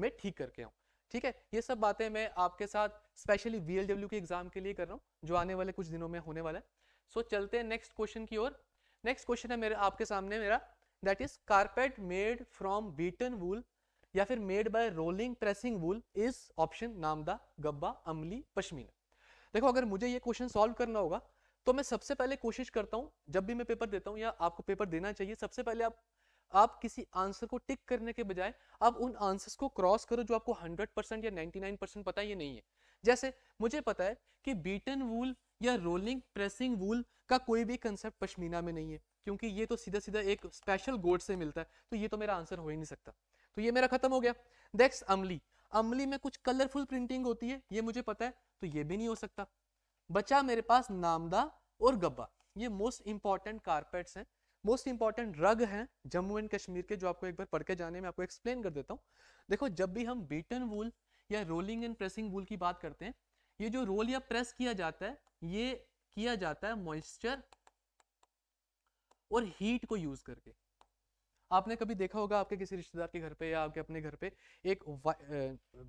मैं ठीक करके आऊँ ठीक है ये सब बातें मैं आपके साथ स्पेशली वी के एग्जाम के लिए कर रहा हूँ जो आने वाले कुछ दिनों में होने वाला है सो so, चलते हैं नेक्स्ट क्वेश्चन की ओर नेक्स्ट क्वेश्चन है मेरे आपके सामने मेरा that is carpet made from beaten wool या फिर made by rolling pressing wool is option namda gabba amli pashmina देखो अगर मुझे ये क्वेश्चन सॉल्व करना होगा तो मैं सबसे पहले कोशिश करता हूँ जब भी मैं पेपर देता हूँ या आपको पेपर देना चाहिए सबसे पहले आप आप किसी आंसर को टिक करने के बजाय आप उन आंसर्स को क्रॉस करो जो आपको 100 परसेंट या 99 परसेंट पता ये नहीं है जैसे मुझे पता है कि बीटन वूल या रोलिंग प्रेसिंग वूल का कोई भी कंसेप्ट पश्मीना में नहीं है क्योंकि ये तो सीधा सीधा एक स्पेशल गोड से मिलता है तो ये तो मेरा आंसर हो ही नहीं सकता तो ये मेरा खत्म हो गया नेक्स्ट अमली अमली में कुछ कलरफुल प्रिंटिंग होती है ये मुझे पता है तो ये भी नहीं हो सकता बचा मेरे पास नामदा और गब्बा ये मोस्ट इंपॉर्टेंट कारपेट्स हैं मोस्ट इंपॉर्टेंट रग हैं जम्मू एंड कश्मीर के जो आपको एक बार पढ़ के जाने में आपको एक्सप्लेन कर देता हूँ देखो जब भी हम बीटन वूल या रोलिंग एंड प्रेसिंग वूल की बात करते हैं ये जो रोल या प्रेस किया जाता है ये किया जाता है मॉइस्चर और हीट को यूज करके आपने कभी देखा होगा आपके किसी रिश्तेदार के घर पे या आपके अपने घर पे एक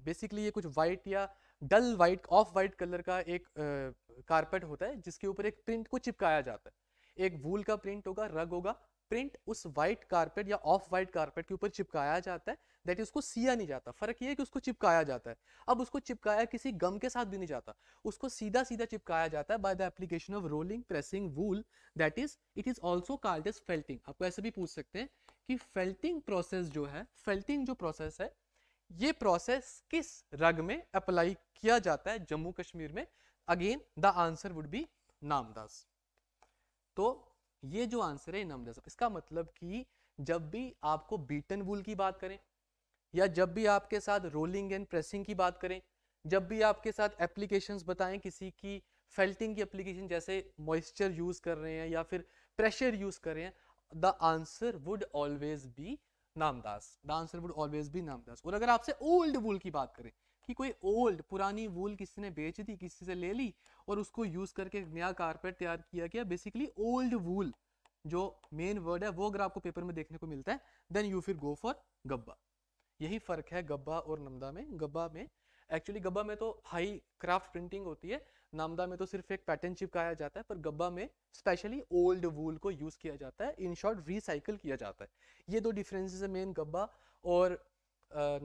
बेसिकली ये कुछ वाइट या dull white off white colour का एक कारपेट होता है जिसके ऊपर एक प्रिंट को चिपकाया जाता है एक वूल का प्रिंट होगा रग होगा प्रिंट उस वाइट कारपेट या ऑफ वाइट कारपेट के ऊपर चिपकाया जाता है दैट उसको सिया नहीं जाता फर्क ये है कि उसको चिपकाया जाता है अब उसको चिपकाया किसी गम के साथ भी नहीं जाता उसको सीधा सीधा चिपकाया जाता है by the application of rolling pressing wool that is it is also called as felting आपको ऐसे भी पूछ सकते हैं कि फेल्टिंग प्रोसेस जो है फेल्टिंग जो प्रोसेस है ये प्रोसेस किस रग में अप्लाई किया जाता है जम्मू कश्मीर में again the answer would be namdas तो ये जो आंसर है नामदास इसका मतलब कि जब भी आपको बीटन वूल की बात करें या जब भी आपके साथ रोलिंग एंड प्रेसिंग की बात करें जब भी आपके साथ एप्लीकेशंस बताएं किसी की फेल्टिंग की एप्लीकेशन जैसे मॉइस्चर यूज कर रहे हैं या फिर प्रेशर यूज कर रहे हैं the answer would always be namdas the answer would always be namdas और अगर आपसे ओल्ड वूल की बात करें कि कोई ओल्ड पुरानी वूल किसी ने बेच दी किसी से ले ली और उसको यूज करके नया कारपेट तैयार किया गया बेसिकली ओल्ड वूल जो मेन वर्ड है वो अगर आपको पेपर में देखने को मिलता है देन यू फिर गो फॉर गब्बा यही फर्क है गब्बा और नमदा में गब्बा में एक्चुअली गब्बा में तो हाई क्राफ्ट प्रिंटिंग होती है नामदा में तो सिर्फ एक पैटर्न चिपकाया जाता है पर गब्बा में स्पेशली ओल्ड वूल को यूज किया जाता है इन शॉर्ट रिसाइकिल किया जाता है ये दो डिफरेंसेस है मेन गब्बा और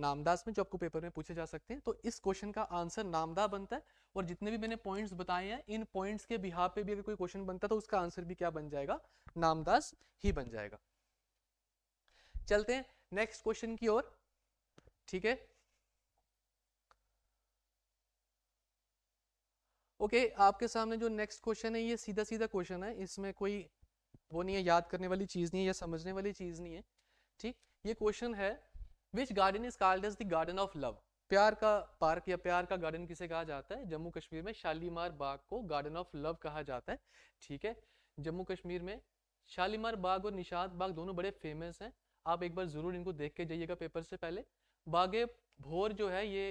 नामदास में जो आपको पेपर में पूछे जा सकते हैं तो इस क्वेश्चन का आंसर नामदा बनता है और जितने भी मैंने पॉइंट्स बताए हैं इन पॉइंट्स के बिहार पे भी अगर कोई क्वेश्चन बनता है तो उसका आंसर भी क्या बन जाएगा नामदास ही बन जाएगा चलते हैं नेक्स्ट क्वेश्चन की ओर ठीक है ओके okay, आपके सामने जो नेक्स्ट क्वेश्चन है ये सीधा सीधा क्वेश्चन है इसमें कोई वो नहीं है याद करने वाली चीज़ नहीं है या समझने वाली चीज़ नहीं है ठीक ये क्वेश्चन है which garden is called as the garden of love प्यार का पार्क या प्यार का गार्डन किसे कहा जाता है जम्मू कश्मीर में शालीमार बाग को गार्डन ऑफ लव कहा जाता है ठीक है जम्मू कश्मीर में शालीमार बाग और निषाद बाग दोनों बड़े फेमस हैं आप एक बार ज़रूर इनको देख के जाइएगा पेपर से पहले बागे भोर जो है ये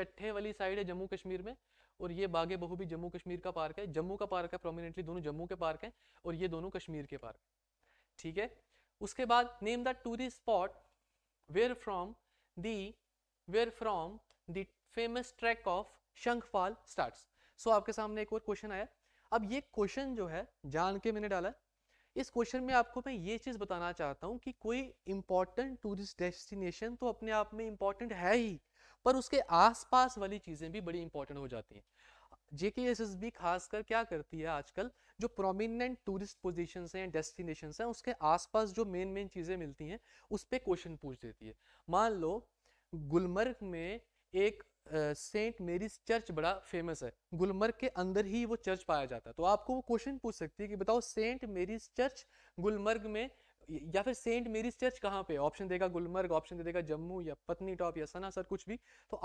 चट्ठे वाली साइड है जम्मू कश्मीर में और ये बागे बहू भी जम्मू कश्मीर का पार्क है जम्मू का पार्क है प्रोमिनेंटली दोनों जम्मू के पार्क हैं और ये दोनों कश्मीर के पार्क ठीक है उसके बाद name the tourist spot where from the where from the famous track of Shankhpal start so आपके सामने एक और क्वेश्चन आया अब ये क्वेश्चन जो है जान के मैंने डाला इस क्वेश्चन में आपको मैं ये चीज़ बताना चाहता हूँ कि कोई इंपॉर्टेंट टूरिस्ट डेस्टिनेशन तो अपने आप में इंपॉर्टेंट है ही पर उसके आसपास वाली चीज़ें भी बड़ी इंपॉर्टेंट हो जाती हैं जेके एस एस बी खास कर क्या करती है आजकल जो प्रोमिनेंट टूरिस्ट पोजिशन हैं डेस्टिनेशन हैं उसके आसपास जो मेन मेन चीज़ें मिलती हैं उस पर क्वेश्चन पूछ देती है मान लो गुलमर्ग में एक सेंट मेरीज चर्च बड़ा फेमस है गुलमर्ग के अंदर ही वो चर्च पाया जाता है तो आपको वो क्वेश्चन पूछ सकती है कि बताओ सेंट मेरीज चर्च गुलमर्ग में या फिर सेंट मेरीज चर्च कहाँ पे ऑप्शन देगा गुलमर्ग ऑप्शन दे देगा जम्मू या पत्नी टॉप या सना सर कुछ भी तो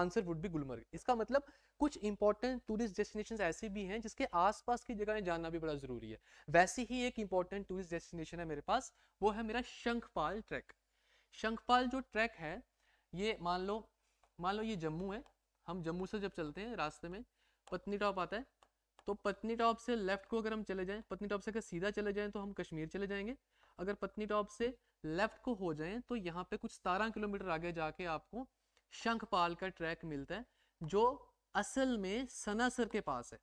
आंसर वुड भी गुलमर्ग इसका मतलब कुछ इंपॉर्टेंट टूरिस्ट डेस्टिनेशन ऐसी भी हैं जिसके आसपास की जगहें जाना भी बड़ा जरूरी है वैसे ही एक इंपॉर्टेंट टूरिस्ट डेस्टिनेशन है मेरे पास वो है मेरा शंखपाल ट्रैक शंखपाल जो ट्रैक है ये मान लो मान लो ये जम्मू है हम जम्मू से जब चलते हैं रास्ते में पत्नी टॉप आता है तो पत्नी टॉप से लेफ्ट को अगर हम चले जाएं पत्नी टॉप से अगर सीधा चले जाएं तो हम कश्मीर चले जाएंगे अगर पत्नी टॉप से लेफ्ट को हो जाए तो यहाँ पे कुछ सतारह किलोमीटर आगे जाके आपको शंखपाल का ट्रैक मिलता है जो असल में सनासर के पास है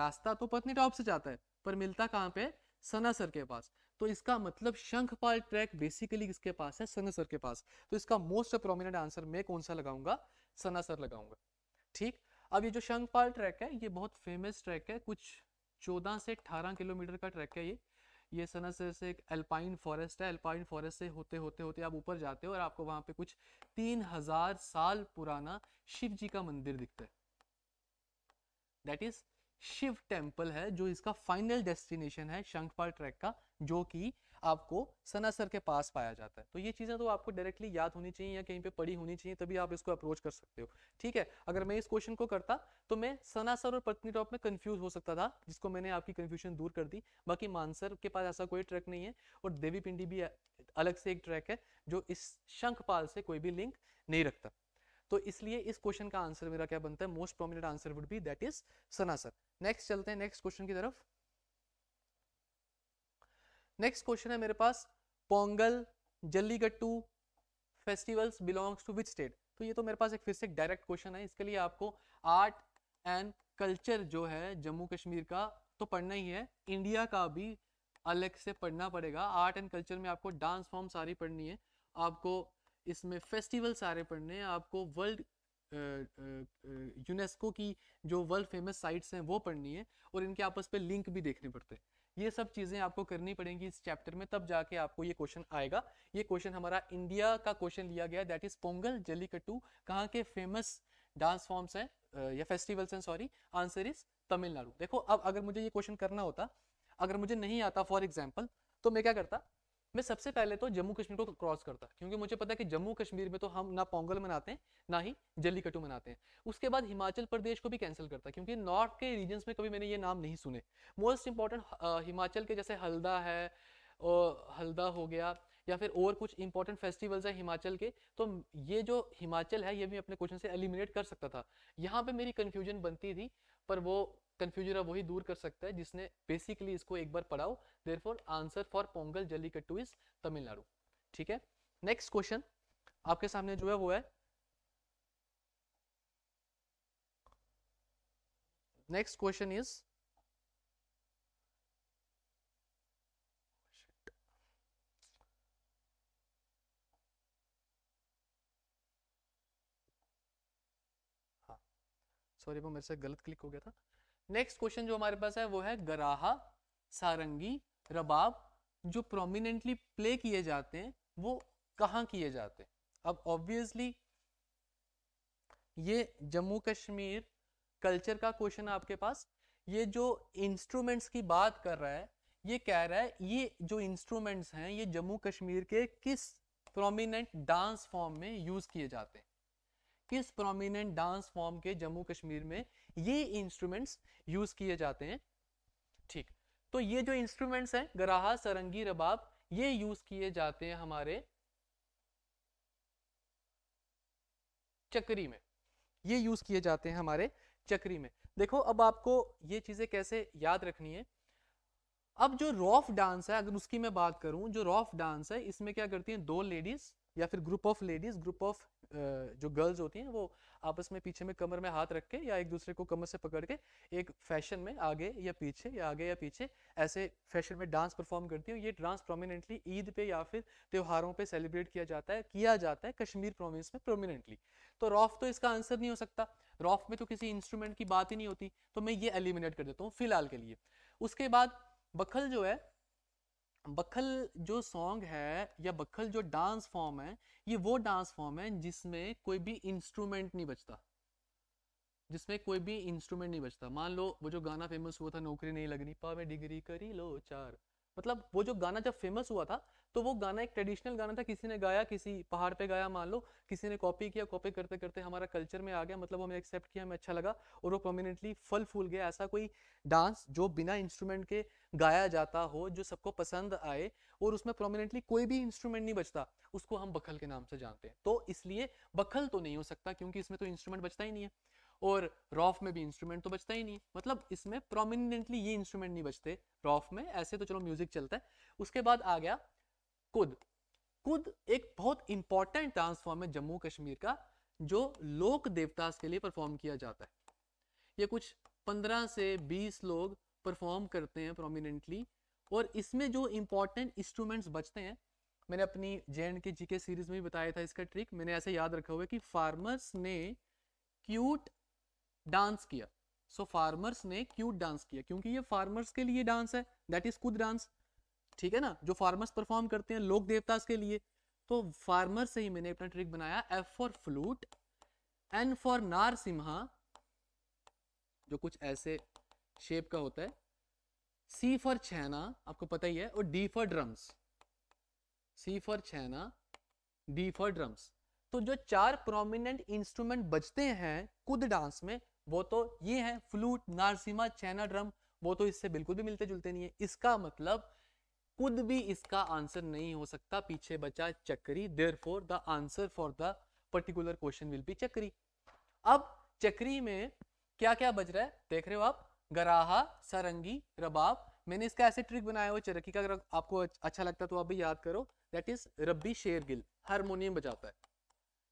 रास्ता तो पत्नी टॉप से जाता है पर मिलता कहाँ पे सनासर के पास तो इसका मतलब शंखपाल ट्रैक बेसिकली किसके पास है सनासर के पास तो इसका मोस्ट प्रोमिनेंट आंसर मैं कौन सा लगाऊंगा सनासर लगाऊंगा ठीक अब ये जो शंखपाल ट्रैक है ये बहुत फेमस ट्रैक है कुछ चौदह से अठारह किलोमीटर का ट्रैक है ये ये सनस से एक अल्पाइन फॉरेस्ट है अल्पाइन फॉरेस्ट से होते होते होते आप ऊपर जाते हो और आपको वहाँ पे कुछ तीन हजार साल पुराना शिव जी का मंदिर दिखता है दैट इज शिव टेम्पल है जो इसका फाइनल डेस्टिनेशन है शंखपाल ट्रैक का जो कि आपको सनासर के पास पाया जाता है तो ये चीज़ें तो आपको डायरेक्टली याद होनी चाहिए या कहीं पे पढ़ी होनी चाहिए तभी आप इसको अप्रोच कर सकते हो ठीक है अगर मैं इस क्वेश्चन को करता तो मैं सनासर और पत्नी टॉप में कन्फ्यूज हो सकता था जिसको मैंने आपकी कंफ्यूजन दूर कर दी बाकी मानसर के पास ऐसा कोई ट्रैक नहीं है और देवी पिंडी भी अलग से एक ट्रैक है जो इस शंखपाल से कोई भी लिंक नहीं रखता तो इसलिए इस क्वेश्चन का आंसर मेरा क्या बनता है most prominent answer would be that is Sanasar next चलते हैं नेक्स्ट क्वेश्चन की तरफ नेक्स्ट क्वेश्चन है मेरे पास Pongal Jallikattu festivals belongs to which state तो ये तो मेरे पास एक फिर से डायरेक्ट क्वेश्चन है इसके लिए आपको आर्ट एंड कल्चर जो है जम्मू कश्मीर का तो पढ़ना ही है इंडिया का भी अलग से पढ़ना पड़ेगा आर्ट एंड कल्चर में आपको डांस फॉर्म सारी पढ़नी है आपको इसमें फेस्टिवल सारे पढ़ने हैं आपको वर्ल्ड यूनेस्को की जो वर्ल्ड फेमस साइट्स हैं वो पढ़नी है और इनके आपस पे लिंक भी देखने पड़ते हैं ये सब चीज़ें आपको करनी पड़ेंगी इस चैप्टर में तब जाके आपको ये क्वेश्चन आएगा ये क्वेश्चन हमारा इंडिया का क्वेश्चन लिया गया दैट इज पोंगल जलीकट्टू कहाँ के फेमस डांस फॉर्म्स हैं या फेस्टिवल्स हैं सॉरी आंसर इज तमिलनाडु देखो अब अगर मुझे ये क्वेश्चन करना होता अगर मुझे नहीं आता फॉर एग्जाम्पल तो मैं क्या करता मैं सबसे पहले तो जम्मू कश्मीर को क्रॉस करता क्योंकि मुझे पता है कि जम्मू कश्मीर में तो हम ना पोंगल मनाते हैं ना ही जल्लीकट्टू मनाते हैं उसके बाद हिमाचल प्रदेश को भी कैंसिल करता क्योंकि नॉर्थ के रीजन में कभी मैंने ये नाम नहीं सुने मोस्ट इंपॉर्टेंट हिमाचल के जैसे हल्दा है हल्दा हो गया या फिर और कुछ इंपॉर्टेंट फेस्टिवल्स है हिमाचल के तो ये जो हिमाचल है ये भी अपने क्वेश्चन से एलिमिनेट कर सकता था यहाँ पे मेरी कन्फ्यूजन बनती थी पर वो कन्फ्यूजन है वही दूर कर सकता है जिसने बेसिकली इसको एक बार पढ़ाओ there for answer for Pongal Jallikattu is Tamil Nadu ठीक है नेक्स्ट क्वेश्चन आपके सामने जो है वो है नेक्स्ट क्वेश्चन इज सॉरी वो मेरे से गलत क्लिक हो गया था नेक्स्ट क्वेश्चन जो हमारे पास है वो है गराहा सारंगी रबाब जो प्रोमिनेंटली प्ले किए जाते हैं वो कहाँ किए जाते हैं अब ऑब्वियसली ये जम्मू कश्मीर कल्चर का क्वेश्चन है आपके पास ये जो इंस्ट्रूमेंट्स की बात कर रहा है ये कह रहा है ये जो इंस्ट्रूमेंट्स हैं ये जम्मू कश्मीर के किस प्रोमिनेंट डांस फॉर्म में यूज किए जाते हैं किस प्रोमिनेंट डांस फॉर्म के जम्मू कश्मीर में ये इंस्ट्रूमेंट्स यूज किए जाते हैं ठीक तो ये जो इंस्ट्रूमेंट्स हैं गराहा सरंगी रबाब ये यूज किए जाते हैं हमारे चक्री में ये यूज किए जाते हैं हमारे चक्री में देखो अब आपको ये चीजें कैसे याद रखनी है अब जो रॉफ डांस है अगर उसकी मैं बात करूं जो रॉफ डांस है इसमें क्या करती हैं दो लेडीज या फिर group of ladies group of जो गर्ल्स होती हैं वो आपस में पीछे में कमर में हाथ रख के या एक दूसरे को कमर से पकड़ के एक फैशन में आगे या पीछे या आगे या पीछे ऐसे फैशन में डांस परफॉर्म करती हैं ये डांस प्रोमिनेंटली ईद पे या फिर त्योहारों पे सेलिब्रेट किया जाता है किया जाता है कश्मीर प्रोविंस में प्रोमिनेंटली तो रॉफ तो इसका आंसर नहीं हो सकता रॉफ में तो किसी इंस्ट्रूमेंट की बात ही नहीं होती तो मैं ये एलिमिनेट कर देता हूँ फिलहाल के लिए उसके बाद बखल जो है बखल जो सॉन्ग है या बखल जो डांस फॉर्म है ये वो डांस फॉर्म है जिसमें कोई भी इंस्ट्रूमेंट नहीं बचता जिसमें कोई भी इंस्ट्रूमेंट नहीं बचता मान लो वो जो गाना फेमस हुआ था नौकरी नहीं लगनी पावे डिग्री करी लो चार मतलब वो जो गाना जब फेमस हुआ था तो वो गाना एक ट्रेडिशनल गाना था किसी ने गाया किसी पहाड़ पे गाया मान लो किसी ने कॉपी किया कॉपी करते करते हमारा कल्चर में आ गया मतलब हमें एक्सेप्ट किया हमें अच्छा लगा और वो प्रोमिनेंटली फल फूल गया ऐसा कोई डांस जो बिना इंस्ट्रूमेंट के गाया जाता हो जो सबको पसंद आए और उसमें प्रोमिनेंटली कोई भी इंस्ट्रूमेंट नहीं बचता उसको हम बखल के नाम से जानते हैं तो इसलिए बखल तो नहीं हो सकता क्योंकि इसमें तो इंस्ट्रूमेंट बचता ही नहीं है और रॉफ में भी इंस्ट्रूमेंट तो बचता ही नहीं मतलब इसमें प्रोमिनेंटली ये इंस्ट्रूमेंट नहीं बचते रॉफ में ऐसे तो चलो म्यूजिक चलता है उसके बाद आ गया कुद कुद एक बहुत इंपॉर्टेंट डांस फॉर्म है जम्मू कश्मीर का जो लोक देवता के लिए परफॉर्म किया जाता है ये कुछ पंद्रह से बीस लोग परफॉर्म करते हैं प्रोमिनेंटली और इसमें जो इंपॉर्टेंट इंस्ट्रूमेंट्स बचते हैं मैंने अपनी जे एंड के जी के सीरीज में भी बताया था इसका ट्रिक मैंने ऐसे याद रखा हुआ है कि फार्मर्स ने क्यूट डांस किया सो so, फार्मर्स ने क्यूट डांस किया क्योंकि ये फार्मर्स के लिए डांस है दैट इज कुद डांस ठीक है ना जो फार्मर्स परफॉर्म करते हैं लोक देवता के लिए तो फार्मर से ही मैंने अपना ट्रिक बनाया F for flute N for सिम्हा जो कुछ ऐसे शेप का होता है सी फॉर छैना आपको पता ही है और D for drums C for छैना डी फॉर ड्रम्स तो जो चार प्रोमिनेंट इंस्ट्रूमेंट बजते हैं कुद डांस में वो तो ये है फ्लूट नारसिमा छैना ड्रम वो तो इससे बिल्कुल भी मिलते जुलते नहीं है इसका मतलब खुद भी इसका आंसर नहीं हो सकता पीछे बचा चक्री there for the answer for the particular question will be चक्री अब चक्री में क्या क्या बज रहा है देख रहे हो आप गराहा सरंगी रबाब मैंने इसका ऐसे ट्रिक बनाया हुआ चरकी का अगर आपको अच्छा लगता है तो आप भी याद करो दैट इज रबी शेर गिल हारमोनियम बजाता है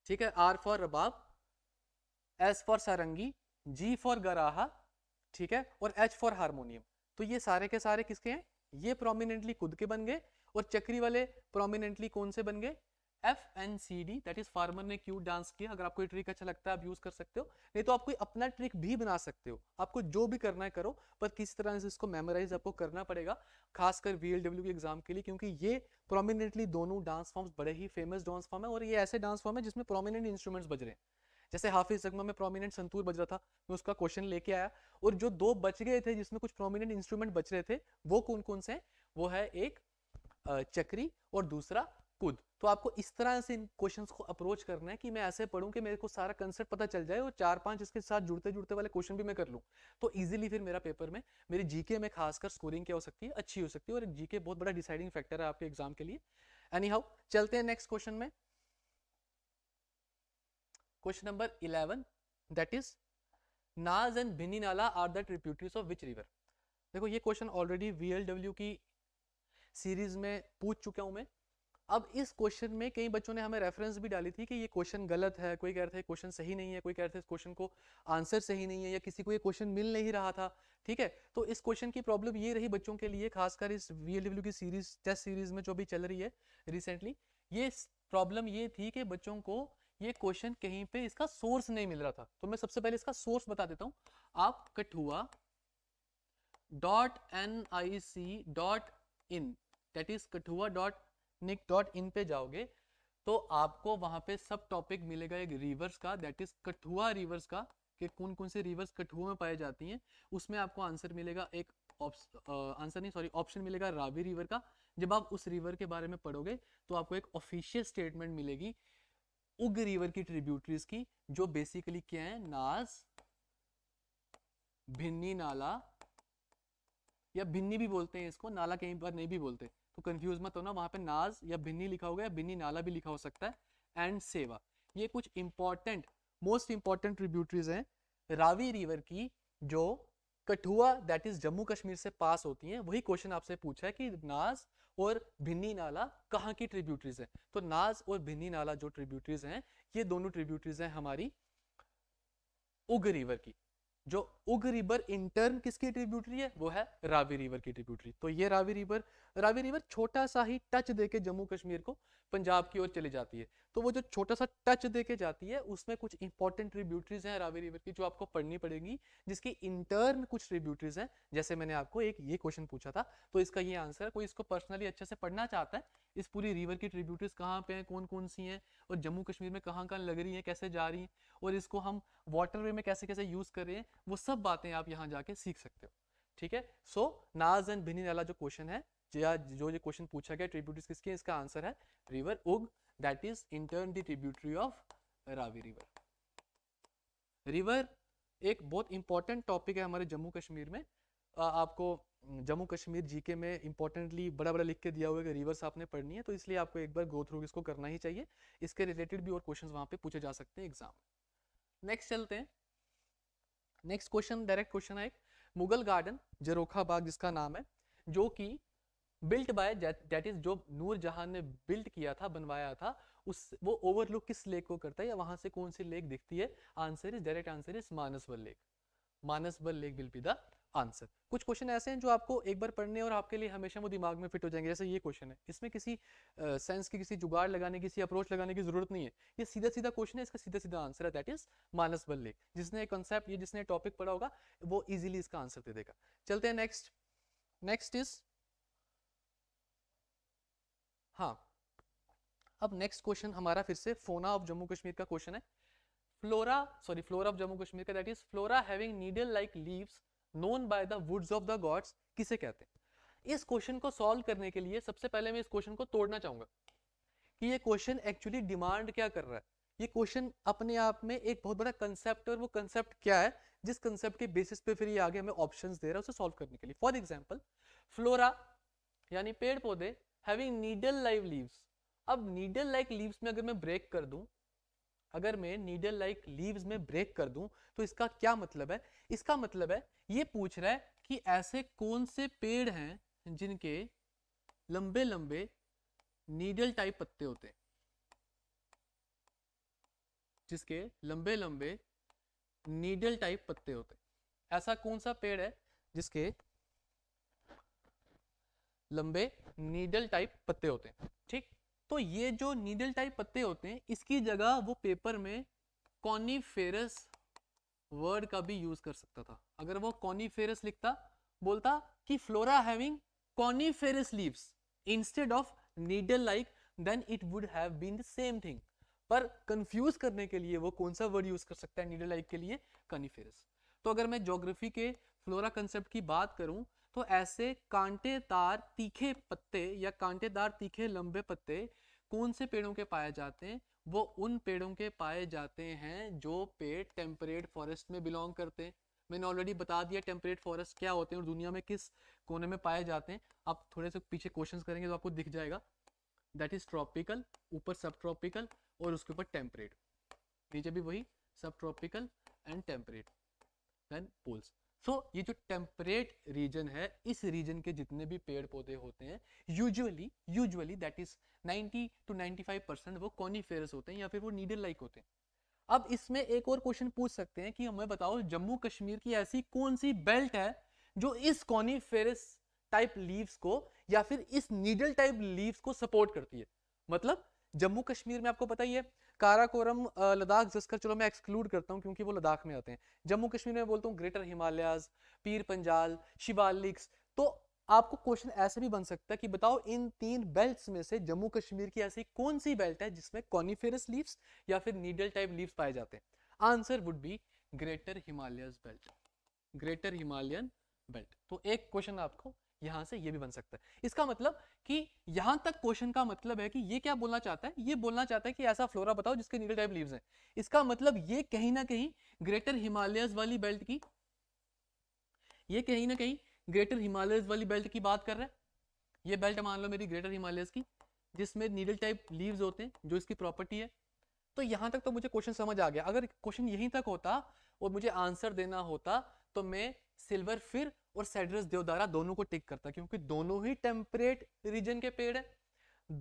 ठीक है आर फॉर रबाब एस फॉर सारंगी जी फॉर गराहा ठीक है और एच फॉर हारमोनियम तो ये सारे के सारे किसके हैं ये प्रोमिनेंटली खुद के बन गए और चक्री वाले प्रोमिनेंटली कौन से बन गए F N C D that is farmer ने क्यूट डांस किया अगर आपको ये ट्रिक अच्छा लगता है आप यूज कर सकते हो नहीं तो आप कोई अपना ट्रिक भी बना सकते हो आपको जो भी करना है करो पर किसी तरह से इसको मेमोराइज आपको करना पड़ेगा खासकर वी एल डब्ल्यू के एग्जाम के लिए क्योंकि ये प्रोमिनेंटली दोनों डांस फॉर्म्स बड़े ही फेमस डांस फॉर्म है और ये ऐसे डांस फॉर्म है जिसमें प्रोमिनेंट इंस्ट्रूमेंट्स बज रहे हैं जैसे हाफिज जगमा में प्रोमिनेंट संतूर बज रहा था मैं उसका क्वेश्चन लेके आया और जो दो बच गए थे जिसमें कुछ प्रोमिनेंट इंस्ट्रूमेंट बच रहे थे वो कौन कौन से वो है एक चक्री और दूसरा कुद तो आपको इस तरह से इन क्वेश्चन को अप्रोच करना है कि मैं ऐसे पढ़ूं कि मेरे को सारा कंसेप्ट पता चल जाए और चार पांच इसके साथ जुड़ते जुड़ते वाले क्वेश्चन भी मैं कर लूँ तो इजीली फिर मेरा पेपर में मेरी जीके में खासकर स्कोरिंग क्या हो सकती है अच्छी हो सकती है और जीके बहुत बड़ा डिसाइडिंग फैक्टर है आपके एग्जाम के लिए एनी हाउ चलते हैं नेक्स्ट क्वेश्चन में नंबर इलेवन दैट इज नाज एंड and नाला are the tributaries of which river देखो ये क्वेश्चन ऑलरेडी वी की सीरीज में पूछ चुका हूँ मैं अब इस क्वेश्चन में कई बच्चों ने हमें रेफरेंस भी डाली थी कि ये क्वेश्चन गलत है कोई कह रहे थे क्वेश्चन सही नहीं है कोई कह रहे थे इस क्वेश्चन को आंसर सही नहीं है या किसी को ये क्वेश्चन मिल नहीं रहा था ठीक है तो इस क्वेश्चन की प्रॉब्लम ये रही बच्चों के लिए खासकर इस वी की सीरीज टेस्ट सीरीज में जो भी चल रही है रिसेंटली ये प्रॉब्लम ये थी कि बच्चों को ये क्वेश्चन कहीं पे इसका सोर्स नहीं मिल रहा था तो मैं सबसे पहले इसका सोर्स बता देता हूँ आप Kathua dot N I C dot in that is Kathua dot nic dot in पे जाओगे तो आपको वहां पे सब टॉपिक मिलेगा एक रिवर्स का दैट इज कठुआ रिवर्स का कि कौन कौन से रिवर्स कठुआ में पाए जाती हैं उसमें आपको आंसर मिलेगा एक आंसर नहीं सॉरी ऑप्शन मिलेगा रावी रिवर का जब आप उस रिवर के बारे में पढ़ोगे तो आपको एक ऑफिशियल स्टेटमेंट मिलेगी उग रिवर की ट्रिब्यूटरीज की जो बेसिकली क्या है नाज भिन्नी नाला या भिन्नी भी बोलते हैं इसको नाला कहीं पर नहीं भी बोलते तो कंफ्यूज मत होना वहां पे नाज या भिन्नी लिखा होगा या भिन्नी नाला भी लिखा हो सकता है एंड सेवा ये कुछ इंपॉर्टेंट मोस्ट इंपॉर्टेंट ट्रिब्यूटरीज हैं रावी रिवर की जो कठुआ दैट इज जम्मू कश्मीर से पास होती हैं वही क्वेश्चन आपसे पूछा है कि नाज और भिन्नी नाला कहाँ की ट्रिब्यूटरीज है तो नाज और भिन्नी नाला जो ट्रिब्यूटरीज हैं ये दोनों ट्रिब्यूटरीज हैं हमारी उग रिवर की जो उग रिवर इंटर्न किसकी ट्रिब्यूटरी है वो है रावी रिवर की ट्रिब्यूटरी तो ये रावी रिवर रावी रिवर छोटा सा ही टच दे के जम्मू कश्मीर को पंजाब की ओर चली जाती है तो वो जो छोटा सा टच दे के जाती है उसमें कुछ इंपॉर्टेंट ट्रिब्यूटरीज हैं रावी रिवर की जो आपको पढ़नी पड़ेगी जिसकी इंटर्न कुछ ट्रिब्यूटरीज हैं जैसे मैंने आपको एक ये क्वेश्चन पूछा था तो इसका ये आंसर है कोई इसको पर्सनली अच्छे से पढ़ना चाहता है इस पूरी रिवर की ट्रिब्यूटरीज कहाँ पे हैं कौन कौन सी हैं और जम्मू कश्मीर में कहाँ कहाँ लग रही हैं कैसे जा रही हैं और इसको हम वाटरवे में कैसे कैसे यूज़ कर रहे हैं वो सब बातें आप यहाँ जाके सीख सकते हो ठीक है सो नाज एंड भिनी वाला जो क्वेश्चन है या जो ये क्वेश्चन पूछा गया ट्रिब्यूटरीज किसके इसका आंसर है river Ujh that is intern the of Ravi river river एक बहुत इंपॉर्टेंट टॉपिक है हमारे जम्मू कश्मीर में आपको जम्मू कश्मीर जीके में इंपॉर्टेंटली बड़ा बड़ा लिख के दिया हुआ है कि रिवर्स आपने पढ़नी है तो इसलिए आपको एक बार ग्रोथ थ्रू इसको करना ही चाहिए इसके रिलेटेड भी और क्वेश्चन वहाँ पे पूछे जा सकते हैं एग्जाम नेक्स्ट चलते हैं नेक्स्ट क्वेश्चन डायरेक्ट क्वेश्चन है एक मुगल गार्डन जरोखा बाग जिसका नाम है जो कि बिल्ट बाय डेट इज जो नूर जहां ने बिल्ट किया था बनवाया था उस वो ओवरलुक किस लेक को करता है या वहां से कौन सी लेक दिखती है answer is direct answer is Manasbal lake Manasbal lake will be the answer कुछ क्वेश्चन ऐसे हैं जो आपको एक बार पढ़ने और आपके लिए हमेशा वो दिमाग में फिट हो जाएंगे जैसे ये क्वेश्चन है इसमें किसी सेंस uh, की किसी जुगाड़ लगाने की किसी अप्रोच लगाने की जरूरत नहीं है ये सीधा सीधा क्वेश्चन है इसका सीधा सीधा आंसर है दैट इज मानस बल्ले जिसने कॉन्सेप्ट ये जिसने टॉपिक पढ़ा होगा वो इजिली इसका आंसर दे देगा चलते हैं नेक्स्ट नेक्स्ट इज हाँ अब नेक्स्ट क्वेश्चन हमारा फिर से फोना ऑफ जम्मू कश्मीर का क्वेश्चन है flora sorry flora of Jammu Kashmir का that is flora having needle like leaves known by the woods of the gods किसे कहते हैं इस क्वेश्चन को सॉल्व करने के लिए सबसे पहले मैं इस क्वेश्चन को तोड़ना चाहूंगा कि ये क्वेश्चन एक्चुअली डिमांड क्या कर रहा है ये क्वेश्चन अपने आप में एक बहुत बड़ा कंसेप्ट और वो कंसेप्ट क्या है जिस कंसेप्ट के बेसिस पे फिर ये आगे हमें ऑप्शंस दे रहा है उसे सॉल्व करने के लिए फॉर एग्जांपल फ्लोरा यानी पेड़ पौधे हैविंग नीडल लाइव लीव्स अब नीडल लाइक लीव्स में अगर मैं ब्रेक कर दूं अगर मैं नीडल लाइक लीव्स में ब्रेक कर दूं तो इसका क्या मतलब है इसका मतलब है ये पूछ रहा है कि ऐसे कौन से पेड़ हैं जिनके लंबे लंबे नीडल टाइप पत्ते होते हैं जिसके लंबे लंबे नीडल टाइप पत्ते होते हैं ऐसा कौन सा पेड़ है जिसके लंबे नीडल टाइप पत्ते होते हैं ठीक तो ये जो नीडल टाइप पत्ते होते हैं इसकी जगह वो पेपर में कॉनीफेरस वर्ड का भी यूज कर सकता था अगर वो कॉनीफेरस लिखता बोलता कि flora having coniferous leaves instead of needle like then it would have been the same thing पर कंफ्यूज करने के लिए वो कौन सा वर्ड यूज कर सकता है नीडल लाइक के लिए कॉनीफेरस तो अगर मैं जोग्राफी के फ्लोरा कंसेप्ट की बात करूं तो ऐसे कांटेदार तीखे पत्ते या कांटेदार तीखे लंबे पत्ते कौन से पेड़ों के पाए जाते हैं वो उन पेड़ों के पाए जाते हैं जो पेड़ टेम्परेट फॉरेस्ट में बिलोंग करते हैं मैंने ऑलरेडी बता दिया टेम्परेट फॉरेस्ट क्या होते हैं और दुनिया में किस कोने में पाए जाते हैं आप थोड़े से पीछे क्वेश्चंस करेंगे तो आपको दिख जाएगा दैट इज ट्रॉपिकल ऊपर सब ट्रॉपिकल और उसके ऊपर टेम्परेट नीचे भी वही सब tropical and temperate then poles so so, ये जो टेम्परेट रीजन है इस रीजन के जितने भी पेड़ पौधे होते हैं usually usually that is 90 to 95 percent वो कॉनीफेरस होते हैं या फिर वो नीडल लाइक होते हैं अब इसमें एक और क्वेश्चन पूछ सकते हैं कि हमें बताओ जम्मू कश्मीर की ऐसी कौन सी बेल्ट है जो इस कॉनीफेरस टाइप लीव्स को या फिर इस नीडल टाइप लीव्स को सपोर्ट करती है मतलब जम्मू कश्मीर में आपको पता ही है काराकोरम लद्दाख जिसका चलो मैं एक्सक्लूड करता हूँ क्योंकि वो लद्दाख में आते हैं जम्मू कश्मीर में बोलता हूँ ग्रेटर हिमालयाज पीर पंजाल शिवालिक्स तो आपको क्वेश्चन ऐसे भी बन सकता है कि बताओ इन तीन बेल्ट्स में से जम्मू कश्मीर की ऐसी कौन सी बेल्ट है जिसमें कॉनिफेरस लीव्स या फिर नीडल टाइप लीव्स पाए जाते हैं answer would be greater Himalayas belt greater Himalayan belt तो एक क्वेश्चन आपको यहां से ये भी बन सकता है इसका मतलब कि यहां तक क्वेश्चन का मतलब है कि ये क्या बोलना चाहता है ये बोलना चाहता है कि ऐसा फ्लोरा बताओ जिसके नीडल टाइप लीव्स हैं इसका मतलब ये कहीं ना कहीं ग्रेटर हिमालयस वाली बेल्ट की ये कहीं ना कहीं ग्रेटर हिमालयस वाली बेल्ट की बात कर रहे हैं ये बेल्ट मान लो मेरी ग्रेटर हिमालयस की जिसमें नीडल टाइप लीव होते हैं जो इसकी प्रॉपर्टी है तो यहाँ तक तो मुझे क्वेश्चन समझ आ गया अगर क्वेश्चन यहीं तक होता और मुझे आंसर देना होता तो मैं सिल्वर फिर और सेड्रस देवदारा दोनों को टिक करता है क्योंकि दोनों ही टेम्परेट रीजन के पेड़ है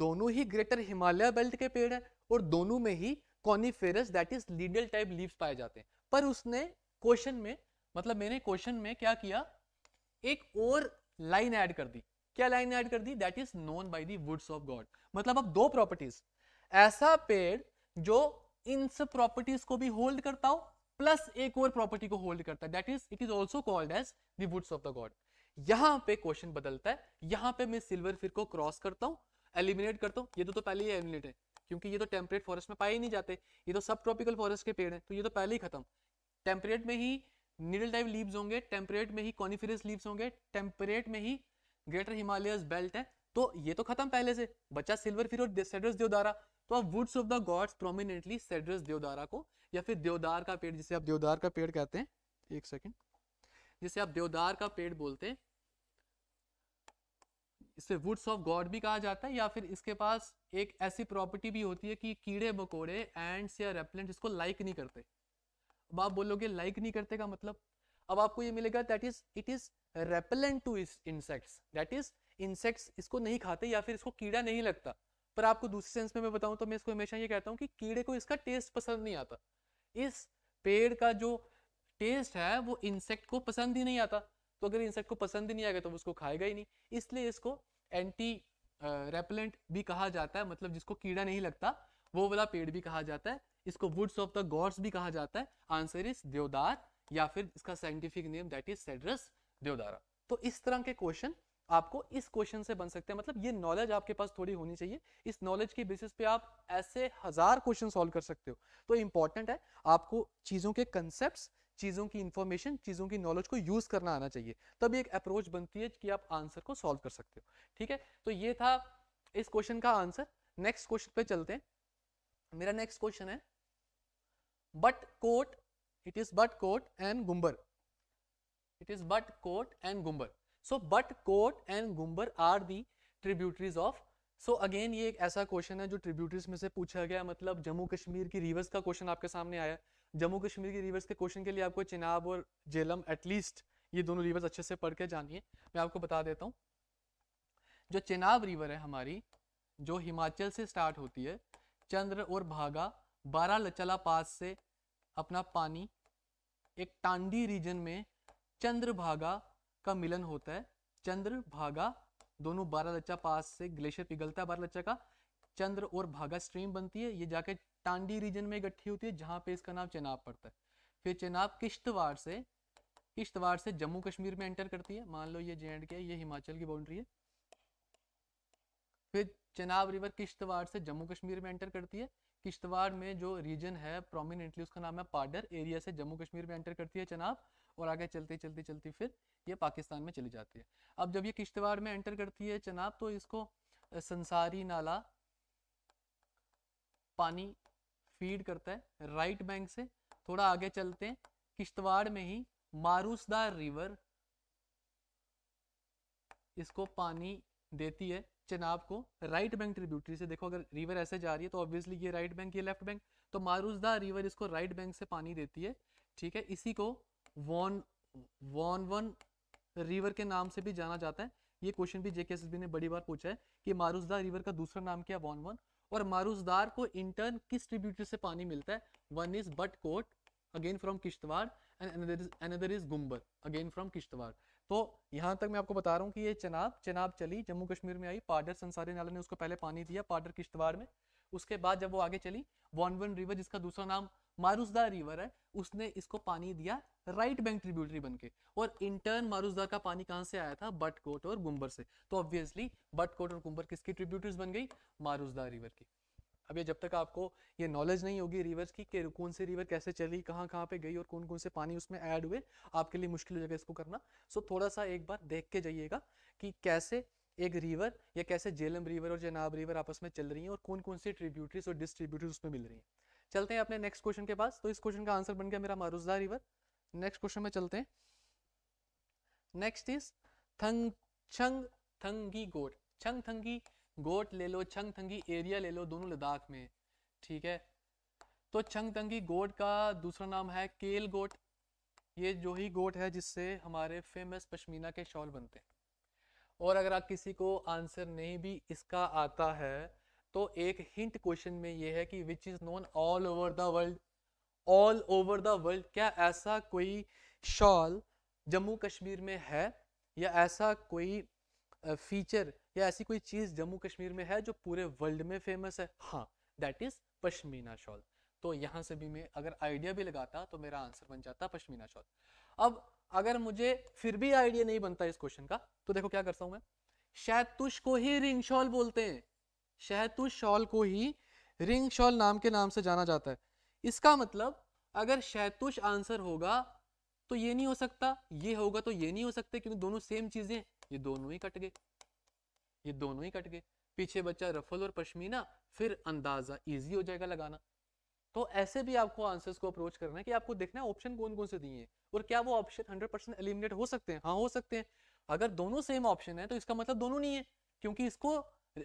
दोनों ही ग्रेटर हिमालय बेल्ट के पेड़ है और दोनों में ही coniferous that is needle type leaves पाए जाते हैं पर उसने क्वेश्चन में मतलब मैंने क्वेश्चन में क्या किया एक और लाइन ऐड कर दी क्या लाइन ऐड कर दी that is known by the woods of god मतलब अब दो प्रॉपर्टीज ऐसा पेड़ जो इन सब प्रॉपर्टीज को भी होल्ड करता हो प्लस एक और प्रॉपर्टी को होल्ड करता है that is it is also called as woods of the god यहां पे क्वेश्चन बदलता है यहां पे मैं सिल्वर फिर को क्रॉस करता हूँ एलिमिनेट करता हूँ ये तो, तो पहले ही एलिमिनेट है क्योंकि ये तो टेम्परेट फॉरेस्ट में पाए ही नहीं जाते ये तो सब ट्रॉपिकल फॉरेस्ट के पेड़ है तो ये तो पहले ही खत्म टेम्परेट में ही निडल टाइप लीव्स होंगे टेम्परेट में ही कॉनिफेरियस लीव्स होंगे टेम्परेट में ही ग्रेटर हिमालय बेल्ट है तो ये तो खत्म पहले से बच्चा सिल्वर फिर और देवदारा तो आप woods of the gods prominently cedrus deodara को या फिर देवदार का पेड़ जिसे आप देवदार का पेड़ कहते हैं एक सेकेंड जिसे आप देवदार का पेड़ बोलते हैं इसे वुड्स ऑफ गॉड भी कहा जाता है या फिर इसके पास एक ऐसी प्रॉपर्टी भी होती है कि कीड़े मकोड़े एंड्स या रेपलेंट इसको लाइक नहीं करते अब आप बोलोगे लाइक नहीं करते का मतलब अब आपको ये मिलेगा that is it is repellent to insects that is insects इसको नहीं खाते या फिर इसको कीड़ा नहीं लगता पर आपको दूसरे सेंस में मैं बताऊं तो मैं इसको हमेशा ये कहता हूँ कि कीड़े को इसका टेस्ट पसंद नहीं आता इस पेड़ का जो टेस्ट है वो इंसेक्ट को पसंद ही नहीं आता तो अगर इंसेक्ट को पसंद ही नहीं आएगा तो उसको खाएगा ही नहीं इसलिए इसको एंटी रेपलेंट भी कहा जाता है मतलब जिसको कीड़ा नहीं लगता वो वाला पेड़ भी कहा जाता है इसको वुड्स ऑफ द गॉड्स भी कहा जाता है आंसर इज देवदार या फिर इसका scientific name that is cedrus deodara तो इस तरह के क्वेश्चन आपको इस क्वेश्चन से बन सकते हैं मतलब ये नॉलेज आपके पास थोड़ी होनी चाहिए इस नॉलेज के बेसिस पे आप ऐसे हजार क्वेश्चन सॉल्व कर सकते हो तो इंपॉर्टेंट है आपको चीजों के कंसेप्ट चीजों की इंफॉर्मेशन चीजों की नॉलेज को यूज करना आना चाहिए तब एक अप्रोच बनती है कि आप आंसर को सॉल्व कर सकते हो ठीक है तो ये था इस क्वेश्चन का आंसर नेक्स्ट क्वेश्चन पे चलते हैं मेरा नेक्स्ट क्वेश्चन है बट कोट इट इज बट कोट एंड गुम्बर इट इज बट कोट एंड गुम्बर सो बट कोट एंड गुम्बर are the tributaries of so again ये एक ऐसा क्वेश्चन है जो ट्रिब्यूटरीज में से पूछा गया मतलब जम्मू कश्मीर की रिवर्स का क्वेश्चन आपके सामने आया जम्मू कश्मीर की रिवर्स के क्वेश्चन के लिए आपको चिनाब और जेलम एटलीस्ट ये दोनों रिवर्स अच्छे से पढ़ के जानिए मैं आपको बता देता हूँ जो चिनाब रिवर है हमारी जो हिमाचल से स्टार्ट होती है चंद्र और भागा बारह लचला पास से अपना पानी एक टांडी रीजन में चंद्रभागा का मिलन होता है चंद्र भागा दोनों बारह लच्चा पास से ग्लेशियर पिघलता है बारह लच्चा का चंद्र और भागा स्ट्रीम बनती है ये जाके टांडी रीजन में इकट्ठी होती है जहां पे इसका नाम चेनाब पड़ता है फिर चेनाब किश्तवाड़ से किश्तवाड़ से जम्मू कश्मीर में एंटर करती है मान लो ये जे एंड के ये हिमाचल की बाउंड्री है फिर चेनाब रिवर किश्तवाड़ से जम्मू कश्मीर में एंटर करती है किश्तवाड़ में जो रीजन है प्रोमिनेंटली उसका नाम है पाडर एरिया से जम्मू कश्मीर में एंटर करती है चेनाब और आगे चलते चलते चलते फिर ये पाकिस्तान में चली जाती है अब जब ये किश्तवाड़ में एंटर करती है चनाब तो इसको संसारी नाला पानी फीड करता है राइट बैंक से थोड़ा आगे चलते हैं किश्तवाड़ में ही मारूसदार रिवर इसको पानी देती है चनाब को राइट बैंक ट्रिब्यूटरी से देखो अगर रिवर ऐसे जा रही है तो ऑब्वियसली ये राइट बैंक ये लेफ्ट बैंक तो मारूसदार रिवर इसको राइट बैंक से पानी देती है ठीक है इसी को वॉन वॉन वन रिवर के नाम से भी जाना जाता है ये क्वेश्चन भी जेकेएसबी ने बड़ी बार पूछा है कि मारूसदार रिवर का दूसरा नाम क्या वॉन वन और मारूसदार को इंटर्न किस ट्रिब्यूटरी से पानी मिलता है वन इज बट कोट again from Kishtwar and another is गुम्बर अगेन फ्रॉम किश्तवाड़ तो यहाँ तक मैं आपको बता रहा हूँ कि ये चनाब चनाब चली जम्मू कश्मीर में आई पाडर संसारी नाला ने उसको पहले पानी दिया पाडर किश्तवाड़ में उसके बाद जब वो आगे चली वॉनवन रिवर जिसका दूसरा नाम मारूसदार रिवर है उसने इसको पानी दिया राइट बैंक ट्रिब्यूटरी बनके और इंटर्न मारूसदार का पानी कहां से आया था बटकोट और गुम्बर से तो ऑब्वियसली बटकोट और गुम्बर किसकी ट्रिब्यूटरीज बन गई मारूसदार रिवर की अब ये जब तक आपको ये नॉलेज नहीं होगी रिवर्स की कि कौन से रिवर कैसे चली कहाँ कहाँ पे गई और कौन कौन से पानी उसमें ऐड हुए आपके लिए मुश्किल हो जाएगा इसको करना सो थोड़ा सा एक बार देख के जाइएगा कि कैसे एक रिवर या कैसे जेलम रिवर और जनाब रिवर आपस में चल रही है और कौन कौन सी ट्रिब्यूटरीज और डिस्ट्रीब्यूटरीज उसमें मिल रही है चलते हैं अपने नेक्स्ट क्वेश्चन के पास तो इस क्वेश्चन का आंसर बन गया मेरा मारूसदार रिवर नेक्स्ट क्वेश्चन में चलते हैं नेक्स्ट इज थंग छंग थंगी गोट छंग थंगी गोट ले लो छंग थंगी एरिया ले लो दोनों लद्दाख में ठीक है तो छंग थंगी गोट का दूसरा नाम है केल गोट ये जो ही गोट है जिससे हमारे फेमस पश्मीना के शॉल बनते हैं और अगर आप किसी को आंसर नहीं भी इसका आता है तो एक हिंट क्वेश्चन में ये है कि which is known all over the world all over the world क्या ऐसा कोई शॉल जम्मू कश्मीर में है या ऐसा कोई फीचर या ऐसी कोई चीज़ जम्मू कश्मीर में है जो पूरे वर्ल्ड में फेमस है हाँ दैट इज़ पश्मीना शॉल तो यहाँ से भी मैं अगर आइडिया भी लगाता तो मेरा आंसर बन जाता पश्मीना शॉल अब अगर मुझे फिर भी आइडिया नहीं बनता इस क्वेश्चन का तो देखो क्या करता हूँ मैं शहतुश को ही रिंग शॉल बोलते हैं शहतुश शॉल को ही रिंग शॉल नाम के नाम से जाना जाता है इसका मतलब अगर शैतुष आंसर होगा तो ये नहीं हो सकता ये होगा तो ये नहीं हो सकते क्योंकि दोनों सेम चीजें ये दोनों ही कट गए ये दोनों ही कट गए पीछे बच्चा रफल और पश्मीना फिर अंदाजा इजी हो जाएगा लगाना तो ऐसे भी आपको आंसर्स को अप्रोच करना है कि आपको देखना है ऑप्शन कौन कौन से दिए हैं और क्या वो ऑप्शन 100 परसेंट एलिमिनेट हो सकते हैं हाँ हो सकते हैं अगर दोनों सेम ऑप्शन है तो इसका मतलब दोनों नहीं है क्योंकि इसको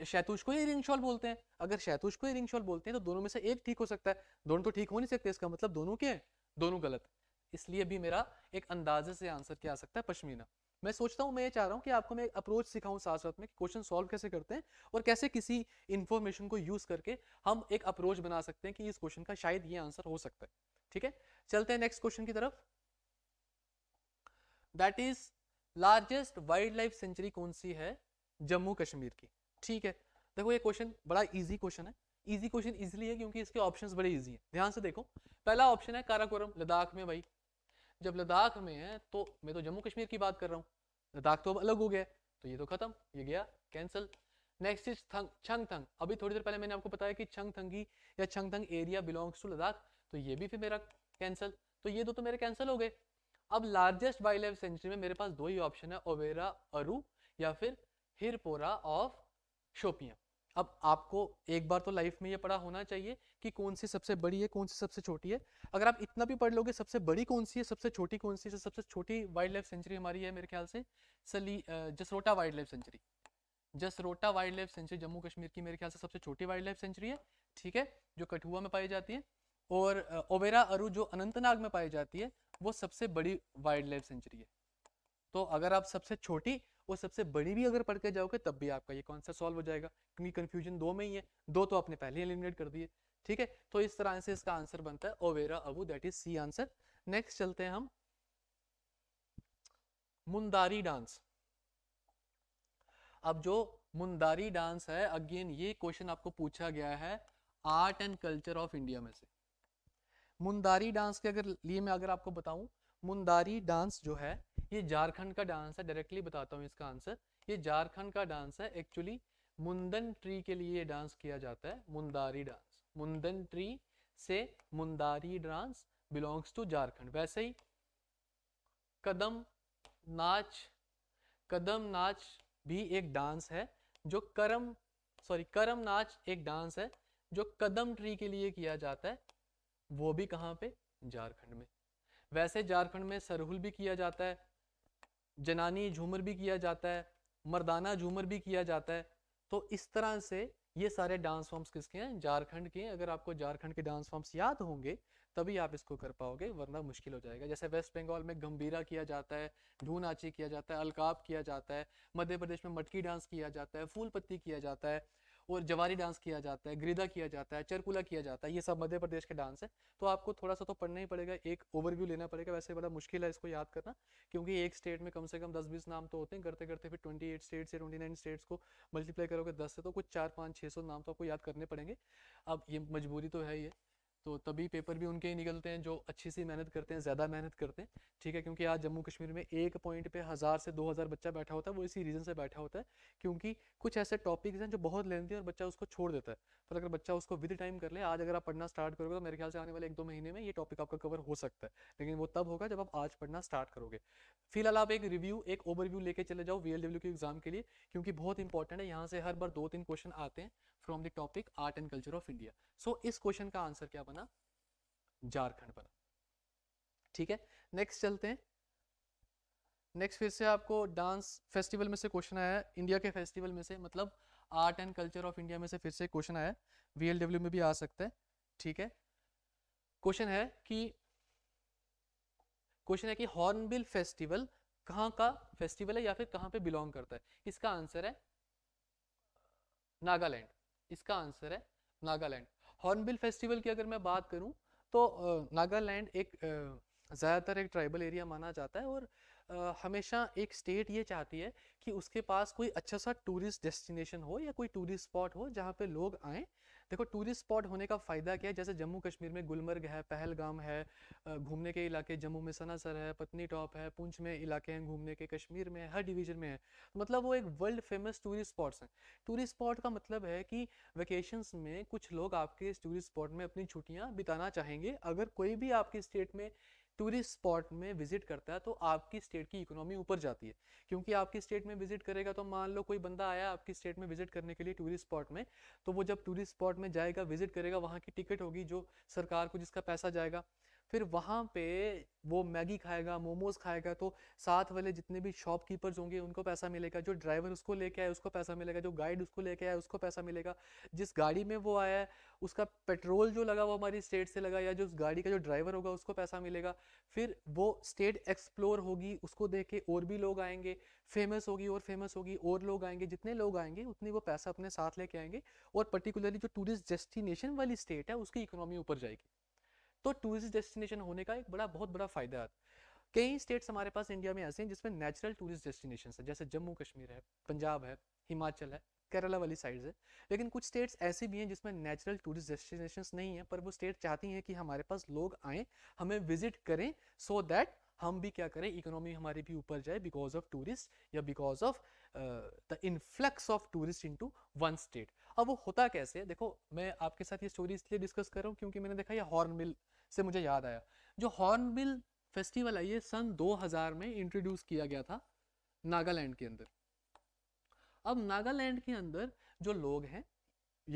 शैतूश को ही रिंग शॉल बोलते हैं अगर शैतुष को ही रिंग शॉल बोलते हैं तो दोनों में से एक ठीक हो सकता है दोनों तो ठीक हो नहीं सकते इसका मतलब दोनों के दोनों गलत इसलिए भी मेरा एक अंदाजे से आंसर क्या आ सकता है पश्मीना मैं सोचता हूँ मैं ये चाह रहा हूँ कि आपको मैं एक अप्रोच सिखाऊं साथ साथ में क्वेश्चन सॉल्व कैसे करते हैं और कैसे किसी इन्फॉर्मेशन को यूज करके हम एक अप्रोच बना सकते हैं कि इस क्वेश्चन का शायद ये आंसर हो सकता है ठीक है चलते हैं नेक्स्ट क्वेश्चन की तरफ that is largest wildlife sanctuary कौन सी है जम्मू कश्मीर की ठीक है देखो ये क्वेश्चन बड़ा इजी क्वेश्चन है इजी क्वेश्चन इसलिए है क्योंकि इसके ऑप्शन बड़े ईजी है ध्यान से देखो पहला ऑप्शन है काराकोरम लद्दाख में भाई जब लद्दाख में है तो मैं तो जम्मू कश्मीर की बात कर रहा हूँ लद्दाख तो अब अलग हो गया तो ये तो खत्म ये गया कैंसिल नेक्स्ट इज थंग छंग थंग अभी थोड़ी देर पहले मैंने आपको बताया कि छंग थंगी या Changthang area belongs to Ladakh तो ये भी फिर मेरा कैंसिल तो ये दो तो मेरे कैंसिल हो गए अब लार्जेस्ट वाइल्ड लाइफ सेंचुरी में मेरे पास दो ही ऑप्शन है ओवेरा अरू या फिर हिरपोरा ऑफ शोपियाँ अब आपको एक बार तो लाइफ में ये पढ़ा होना चाहिए कि कौन सी सबसे बड़ी है कौन सी सबसे छोटी है अगर आप इतना भी पढ़ लोगे सबसे बड़ी कौन सी है सबसे छोटी कौन सी है सबसे छोटी वाइल्ड लाइफ सेंचुरी हमारी है मेरे ख्याल से सली Jasrota wildlife sanctuary Jasrota wildlife sanctuary Jammu Kashmir की मेरे ख्याल से सबसे छोटी वाइल्ड लाइफ सेंचुरी है ठीक है जो कठुआ में पाई जाती है और ओबेरा अरु जो अनंतनाग में पाई जाती है वो सबसे बड़ी वाइल्ड लाइफ सेंचुरी है तो अगर आप सबसे छोटी और सबसे बड़ी भी अगर पढ़ के जाओगे तब भी आपका ये कॉन्सेप्ट सॉल्व हो जाएगा क्योंकि कन्फ्यूजन दो में ही है दो तो आपने पहले एलिमिनेट कर दिए ठीक है तो इस तरह से इसका आंसर बनता है Overa Aru that is C answer next चलते हैं हम मुंदारी डांस अब जो मुंदारी डांस है अगेन ये क्वेश्चन आपको पूछा गया है art and culture of India में से मुंदारी डांस के अगर लिए मैं अगर आपको बताऊं मुंदारी डांस जो है ये झारखंड का डांस है डायरेक्टली बताता हूँ इसका आंसर ये झारखंड का डांस है एक्चुअली मुंदन ट्री के लिए डांस किया जाता है मुंदारी डांस मुंदन ट्री से Mundari dance belongs to Jharkhand वैसे ही कदम नाच कदम नाच भी एक डांस है जो करम सॉरी करम नाच एक डांस है जो कदम ट्री के लिए किया जाता है वो भी कहाँ पे झारखंड में वैसे झारखंड में सरहुल भी किया जाता है जनानी झूमर भी किया जाता है मर्दाना झूमर भी किया जाता है तो इस तरह से ये सारे डांस फॉर्म्स किसके हैं झारखंड के हैं अगर आपको झारखंड के डांस फॉर्म्स याद होंगे तभी आप इसको कर पाओगे वरना मुश्किल हो जाएगा जैसे वेस्ट बंगाल में गंभीरा किया जाता है ढूनाची किया जाता है अलकाप किया जाता है मध्य प्रदेश में मटकी डांस किया जाता है फूल पत्ती किया जाता है और जवारी डांस किया जाता है ग्रीदा किया जाता है चरकुला किया जाता है ये सब मध्य प्रदेश के डांस है तो आपको थोड़ा सा तो पढ़ना ही पड़ेगा एक ओवरव्यू लेना पड़ेगा वैसे बड़ा मुश्किल है इसको याद करना क्योंकि एक स्टेट में कम से कम दस बीस नाम तो होते हैं करते करते फिर ट्वेंटी एट स्टेट्स या ट्वेंटी नाइन स्टेट्स को मल्टीप्लाई करोगे दस से तो कुछ चार पाँच छः सौ नाम तो आपको याद करने पड़ेंगे अब ये मजबूरी तो है ही है तो तभी पेपर भी उनके ही निकलते हैं जो अच्छी सी मेहनत करते हैं ज़्यादा मेहनत करते हैं ठीक है क्योंकि आज जम्मू कश्मीर में एक पॉइंट पे हज़ार से दो हज़ार बच्चा बैठा होता है वो इसी रीज़न से बैठा होता है क्योंकि कुछ ऐसे टॉपिक्स हैं जो बहुत लेंथी हैं और बच्चा उसको छोड़ देता है पर अगर बच्चा उसको विद टाइम कर ले आज अगर आप पढ़ना स्टार्ट करोगे तो मेरे ख्याल से आने वाले एक दो महीने में ये टॉपिक आपका कवर हो सकता है लेकिन वो तब होगा जब आप आज पढ़ना स्टार्ट करोगे फिलहाल आप एक रिव्यू एक ओवरव्यू लेके चले जाओ वी के एग्जाम के लिए क्योंकि बहुत इंपॉर्टेंट है यहाँ से हर बार दो तीन क्वेश्चन आते हैं from the topic art and culture of India so इस क्वेश्चन का आंसर क्या बना झारखंड बना ठीक है नेक्स्ट चलते हैं नेक्स्ट फिर से आपको डांस फेस्टिवल में से क्वेश्चन आया है इंडिया के फेस्टिवल में से मतलब art and culture of India में से फिर से क्वेश्चन आया एल डब्ल्यू में भी आ सकता है ठीक है क्वेश्चन है कि क्वेश्चन है कि हॉर्नबिल फेस्टिवल कहाँ का फेस्टिवल है या फिर कहाँ पे बिलोंग करता है इसका आंसर है नागालैंड इसका आंसर है नागालैंड हॉर्नबिल फेस्टिवल की अगर मैं बात करूं तो नागालैंड एक ज़्यादातर एक ट्राइबल एरिया माना जाता है और हमेशा एक स्टेट ये चाहती है कि उसके पास कोई अच्छा सा टूरिस्ट डेस्टिनेशन हो या कोई टूरिस्ट स्पॉट हो जहाँ पे लोग आएँ देखो टूरिस्ट स्पॉट होने का फ़ायदा क्या है जैसे जम्मू कश्मीर में गुलमर्ग है पहलगाम है घूमने के इलाके जम्मू में सनासर है पत्नी टॉप है पुंछ में इलाके हैं घूमने के कश्मीर में हर डिवीजन में है तो मतलब वो एक वर्ल्ड फेमस टूरिस्ट स्पॉट्स हैं टूरिस्ट स्पॉट का मतलब है कि वेकेशंस में कुछ लोग आपके इस टूरिस्ट स्पॉट में अपनी छुट्टियाँ बिताना चाहेंगे अगर कोई भी आपके स्टेट में टूरिस्ट स्पॉट में विजिट करता है तो आपकी स्टेट की इकोनॉमी ऊपर जाती है क्योंकि आपकी स्टेट में विजिट करेगा तो मान लो कोई बंदा आया आपकी स्टेट में विजिट करने के लिए टूरिस्ट स्पॉट में तो वो जब टूरिस्ट स्पॉट में जाएगा विजिट करेगा वहाँ की टिकट होगी जो सरकार को जिसका पैसा जाएगा फिर वहाँ पे वो मैगी खाएगा मोमोज खाएगा तो साथ वाले जितने भी शॉपकीपर्स होंगे उनको पैसा मिलेगा जो ड्राइवर उसको लेके आए उसको पैसा मिलेगा जो गाइड उसको लेके आए उसको पैसा मिलेगा जिस गाड़ी में वो आया है उसका पेट्रोल जो लगा वो हमारी स्टेट से लगा या जो उस गाड़ी का जो ड्राइवर होगा उसको पैसा मिलेगा फिर वो स्टेट एक्सप्लोर होगी उसको देख के और भी लोग आएंगे फेमस होगी और फेमस होगी और लोग आएंगे जितने लोग आएंगे उतने वो पैसा अपने साथ लेके आएंगे और पर्टिकुलरली जो टूरिस्ट डेस्टिनेशन वाली स्टेट है उसकी इकोनॉमी ऊपर जाएगी तो टूरिस्ट डेस्टिनेशन होने का एक बड़ा बहुत बड़ा फायदा है कई स्टेट्स हमारे पास इंडिया में ऐसे हैं जिसमें नेचुरल टूरिस्ट डेस्टिनेशन है जैसे जम्मू कश्मीर है पंजाब है हिमाचल है केरला वाली साइड है लेकिन कुछ स्टेट्स ऐसी भी हैं जिसमें नेचुरल टूरिस्ट डेस्टिनेशन नहीं है पर वो स्टेट चाहती हैं कि हमारे पास लोग आए हमें विजिट करें सो so दैट हम भी क्या करें इकोनॉमी हमारी भी ऊपर जाए बिकॉज ऑफ टूरिस्ट या because of the influx of tourist into one state अब वो होता कैसे देखो मैं आपके साथ ये स्टोरी इसलिए डिस्कस कर रहा हूँ क्योंकि मैंने देखा ये हॉर्नबिल से मुझे याद आया जो हॉर्नबिल फेस्टिवल है ये सन 2000 में इंट्रोड्यूस किया गया था नागालैंड के अंदर अब नागालैंड के अंदर जो लोग हैं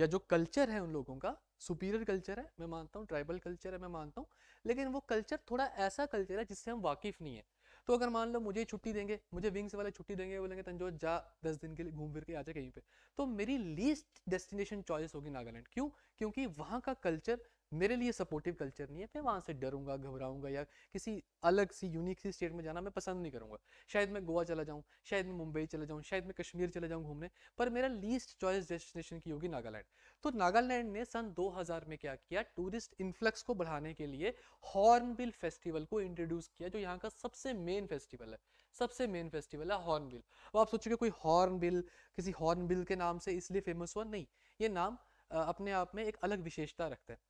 या जो कल्चर है उन लोगों का सुपीरियर कल्चर है मैं मानता हूँ ट्राइबल कल्चर है मैं मानता हूँ लेकिन वो कल्चर थोड़ा ऐसा कल्चर है जिससे हम वाकिफ नहीं है तो अगर मान लो मुझे छुट्टी देंगे मुझे विंग्स वाले छुट्टी देंगे बोलेंगे तंजो जा दस दिन के लिए घूम फिर के आ जाए कहीं पे तो मेरी लीस्ट डेस्टिनेशन चॉइस होगी नागालैंड क्यों क्योंकि वहाँ का कल्चर मेरे लिए सपोर्टिव कल्चर नहीं है मैं वहाँ से डरूंगा घबराऊंगा या किसी अलग सी यूनिक सी स्टेट में जाना मैं पसंद नहीं करूंगा शायद मैं गोवा चला जाऊँ शायद मैं मुंबई चला जाऊँ शायद मैं कश्मीर चला जाऊँ घूमने पर मेरा लीस्ट चॉइस डेस्टिनेशन की होगी नागालैंड तो नागालैंड ने सन 2000 में क्या किया टूरिस्ट इन्फ्लक्स को बढ़ाने के लिए हॉर्नबिल फेस्टिवल को इंट्रोड्यूस किया जो यहाँ का सबसे मेन फेस्टिवल है सबसे मेन फेस्टिवल है हॉर्नबिल अब आप सोचोगे कोई हॉर्नबिल किसी हॉर्नबिल के नाम से इसलिए फेमस हुआ नहीं ये नाम अपने आप में एक अलग विशेषता रखता है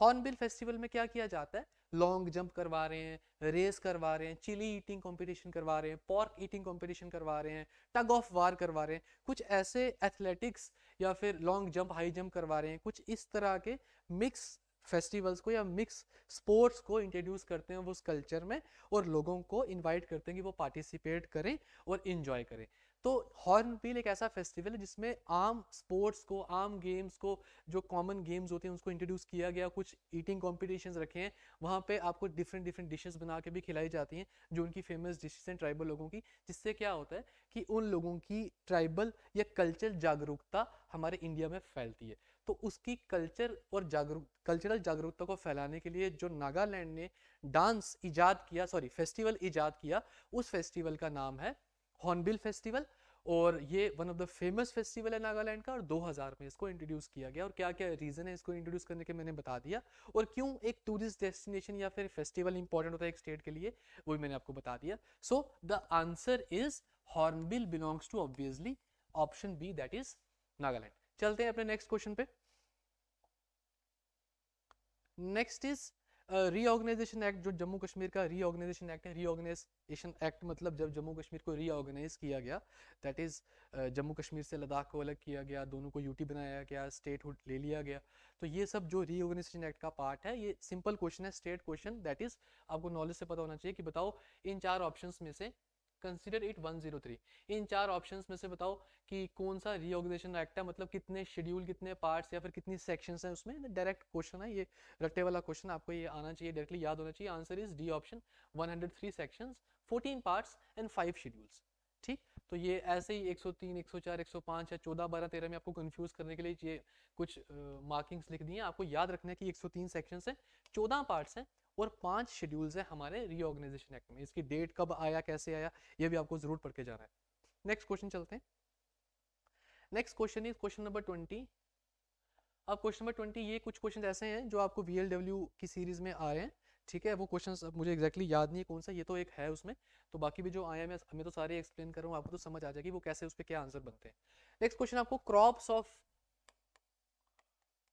हॉर्नबिल फेस्टिवल में क्या किया जाता है लॉन्ग जंप करवा रहे हैं रेस करवा रहे हैं चिली ईटिंग कंपटीशन करवा रहे हैं पॉर्क ईटिंग कंपटीशन करवा रहे हैं टग ऑफ वार करवा रहे हैं कुछ ऐसे एथलेटिक्स या फिर लॉन्ग जंप हाई जंप करवा रहे हैं कुछ इस तरह के मिक्स फेस्टिवल्स को या मिक्स स्पोर्ट्स को इंट्रोड्यूस करते हैं वो उस कल्चर में और लोगों को इनवाइट करते हैं कि वो पार्टिसिपेट करें और इन्जॉय करें तो हॉर्नबिल एक ऐसा फेस्टिवल है जिसमें आम स्पोर्ट्स को आम गेम्स को जो कॉमन गेम्स होते हैं उसको इंट्रोड्यूस किया गया कुछ ईटिंग कॉम्पिटिशन रखे हैं वहाँ पर आपको डिफरेंट डिफरेंट डिशेज बना के भी खिलाई जाती हैं जो उनकी फेमस डिशेज हैं ट्राइबल लोगों की जिससे क्या होता है कि उन लोगों की ट्राइबल या कल्चर जागरूकता हमारे इंडिया में फैलती है तो उसकी कल्चर और जागरूक कल्चरल जागरूकता को फैलाने के लिए जो नागालैंड ने डांस इजाद किया सॉरी फेस्टिवल इजाद किया उस फेस्टिवल का नाम है हॉर्नबिल फेस्टिवल और ये one of the famous festival है नागालैंड का और 2000 में इसको इंट्रोड्यूस किया गया और क्या क्या रीज़न है इसको इंट्रोड्यूस करने के मैंने बता दिया और क्यों एक टूरिस्ट डेस्टिनेशन या फिर फेस्टिवल इंपॉर्टेंट होता है एक स्टेट के लिए वो भी मैंने आपको बता दिया so the answer is hornbill belongs to obviously option B that is Nagaland चलते हैं अपने नेक्स्ट क्वेश्चन पे नेक्स्ट इज रीऑर्गेनाइजेशन एक्ट जो जम्मू कश्मीर का रीऑर्गेनाइजेशन एक्ट है रीऑर्गेनाइजेशन एक्ट मतलब जब जम्मू कश्मीर को रीऑर्गेनाइज किया गया दैट इज़ जम्मू कश्मीर से लद्दाख को अलग किया गया दोनों को यूटी बनाया गया हुड ले लिया गया तो ये सब जो रीऑर्गेनाइजेशन एक्ट का पार्ट है ये सिंपल क्वेश्चन है स्टेट क्वेश्चन दैट इज़ आपको नॉलेज से पता होना चाहिए कि बताओ इन चार ऑप्शन में से कंसिडर इट 103 इन चार ऑप्शंस में से बताओ कि कौन सा रीऑर्गेनाइजेशन एक्ट है मतलब कितने शेड्यूल कितने पार्ट्स या फिर कितनी सेक्शंस हैं उसमें डायरेक्ट क्वेश्चन है ये रट्टे वाला क्वेश्चन आपको ये आना चाहिए डायरेक्टली याद होना चाहिए answer is D option 103 sections 14 parts and five schedules ठीक तो ये ऐसे ही 103, 104, 105 या 14, 12, 13 में आपको कंफ्यूज करने के लिए ये कुछ मार्किंग्स uh, लिख दी हैं आपको याद रखना है कि 103 सेक्शंस हैं 14 पार्ट्स हैं और पांच शेड्यूल्स है हमारे रीऑर्गेनाइजेशन एक्ट में इसकी डेट कब आया कैसे आया ये भी आपको जरूर पढ़ के जाना है नेक्स्ट क्वेश्चन चलते हैं next question is question number twenty अब क्वेश्चन नंबर ट्वेंटी ये कुछ क्वेश्चन ऐसे हैं जो आपको वी की सीरीज में आ रहे हैं ठीक है वो क्वेश्चन मुझे एक्जैक्टली याद नहीं है कौन सा ये तो एक है उसमें तो बाकी भी जो आए मैं मैं तो सारे एक्सप्लेन कर रहा हूँ आपको तो समझ आ जाएगी वो कैसे उस पर क्या आंसर बनते हैं नेक्स्ट क्वेश्चन आपको क्रॉप्स ऑफ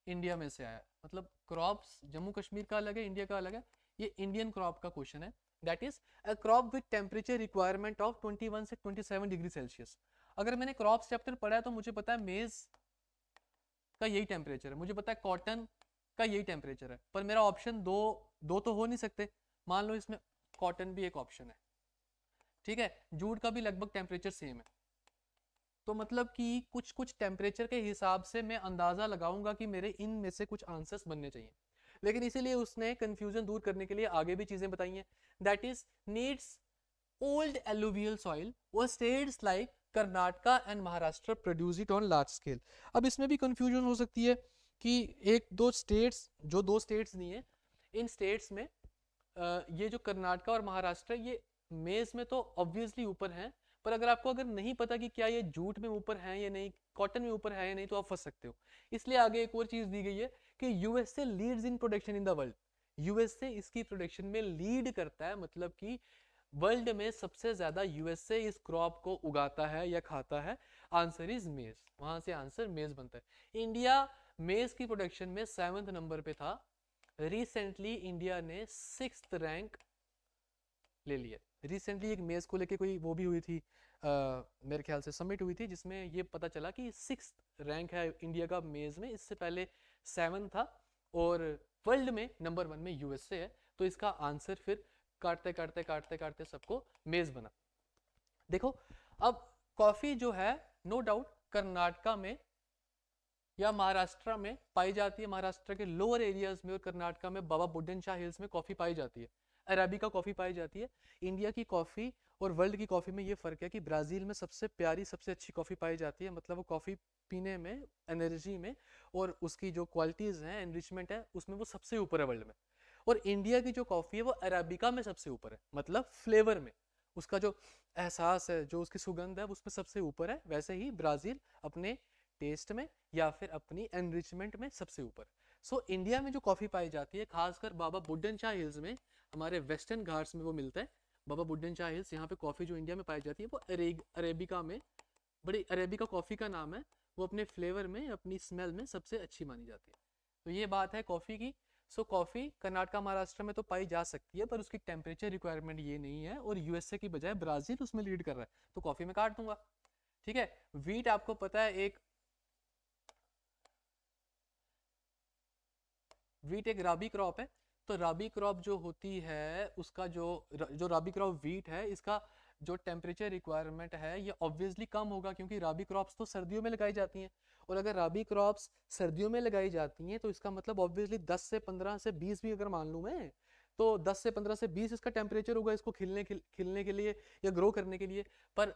इंडिया में से आया मतलब क्रॉप्स जम्मू कश्मीर का अलग है इंडिया का अलग है ये इंडियन क्रॉप का क्वेश्चन है that is a crop with temperature requirement of 21 से 27 डिग्री सेल्सियस अगर मैंने क्रॉप चैप्टर पढ़ा है तो मुझे पता है मेज का यही टेम्परेचर है मुझे पता है कॉटन का यही टेम्परेचर है पर मेरा ऑप्शन दो दो तो हो नहीं सकते मान लो इसमें कॉटन भी एक ऑप्शन है ठीक है जूट का भी लगभग टेम्परेचर सेम है तो मतलब कि कुछ कुछ टेम्परेचर के हिसाब से मैं अंदाज़ा लगाऊंगा कि मेरे इन में से कुछ आंसर्स बनने चाहिए लेकिन इसीलिए उसने कन्फ्यूजन दूर करने के लिए आगे भी चीज़ें बताई हैं that is needs old alluvial soil और states like Karnataka and Maharashtra produce it on large scale अब इसमें भी कन्फ्यूजन हो सकती है कि एक दो स्टेट्स जो दो स्टेट्स नहीं है इन स्टेट्स में ये जो कर्नाटका और महाराष्ट्र ये मेज में तो ऑब्वियसली ऊपर हैं पर अगर आपको अगर नहीं पता कि क्या ये जूट में ऊपर है या नहीं कॉटन में ऊपर है या नहीं तो आप फंस सकते हो इसलिए आगे एक और चीज दी गई है कि USA leads in production in the world USA इसकी प्रोडक्शन में लीड करता है मतलब कि वर्ल्ड में सबसे ज्यादा यूएसए इस क्रॉप को उगाता है या खाता है आंसर इज मेज वहां से आंसर मेज बनता है इंडिया मेज की प्रोडक्शन में सेवंथ नंबर पे था रिसेंटली इंडिया ने सिक्स रैंक ले लिया रिसेंटली एक मेज़ को लेके कोई वो भी हुई थी आ, मेरे ख्याल से सबमिट हुई थी जिसमें ये पता चला कि सिक्स रैंक है इंडिया का मेज़ में इससे पहले सेवन था और वर्ल्ड में नंबर वन में यूएसए है तो इसका आंसर फिर काटते काटते काटते काटते सबको मेज़ बना देखो अब कॉफ़ी जो है नो डाउट कर्नाटका में या महाराष्ट्र में पाई जाती है महाराष्ट्र के लोअर एरियाज में और कर्नाटका में बाबा बुड्डन शाह हिल्स में कॉफ़ी पाई जाती है अरेबिका कॉफ़ी पाई जाती है इंडिया की कॉफ़ी और वर्ल्ड की कॉफ़ी में ये फ़र्क है कि ब्राज़ील में सबसे प्यारी सबसे अच्छी कॉफ़ी पाई जाती है मतलब वो कॉफ़ी पीने में एनर्जी में और उसकी जो क्वालिटीज़ हैं एनरिचमेंट है उसमें वो सबसे ऊपर है वर्ल्ड में और इंडिया की जो कॉफ़ी है वो अराबिका में सबसे ऊपर है मतलब फ्लेवर में उसका जो एहसास है जो उसकी सुगंध है उसमें सबसे ऊपर है वैसे ही ब्राज़ील अपने टेस्ट में या फिर अपनी एनरिचमेंट में सबसे ऊपर सो so, इंडिया में जो कॉफ़ी पाई जाती है खासकर बाबा बुड्डन शाह हिल्स में हमारे वेस्टर्न घाट्स में वो मिलता है बाबा बुडन शाह हिल्स यहाँ पे कॉफ़ी जो इंडिया में पाई जाती है वो अरे अरेबिका में बड़ी अरेबिका कॉफ़ी का नाम है वो अपने फ्लेवर में अपनी स्मेल में सबसे अच्छी मानी जाती है तो ये बात है कॉफ़ी की सो कॉफ़ी कर्नाटका महाराष्ट्र में तो पाई जा सकती है पर उसकी टेम्परेचर रिक्वायरमेंट ये नहीं है और यूएसए की बजाय ब्राज़ील उसमें लीड कर रहा है तो कॉफ़ी में काट दूंगा ठीक है वीट आपको पता है एक वीट एक राबी क्रॉप है तो रबी क्रॉप जो होती है उसका जो जो रबी क्रॉप वीट है इसका जो टेम्परेचर रिक्वायरमेंट है ये ऑब्वियसली कम होगा क्योंकि राबी क्रॉप्स तो सर्दियों में लगाई जाती हैं और अगर राबी क्रॉप्स सर्दियों में लगाई जाती हैं तो इसका मतलब ऑब्वियसली 10 से 15 से 20 भी अगर मान लूँ मैं तो 10 से 15 से 20 इसका टेम्परेचर होगा इसको खिलने खिलने के लिए या ग्रो करने के लिए पर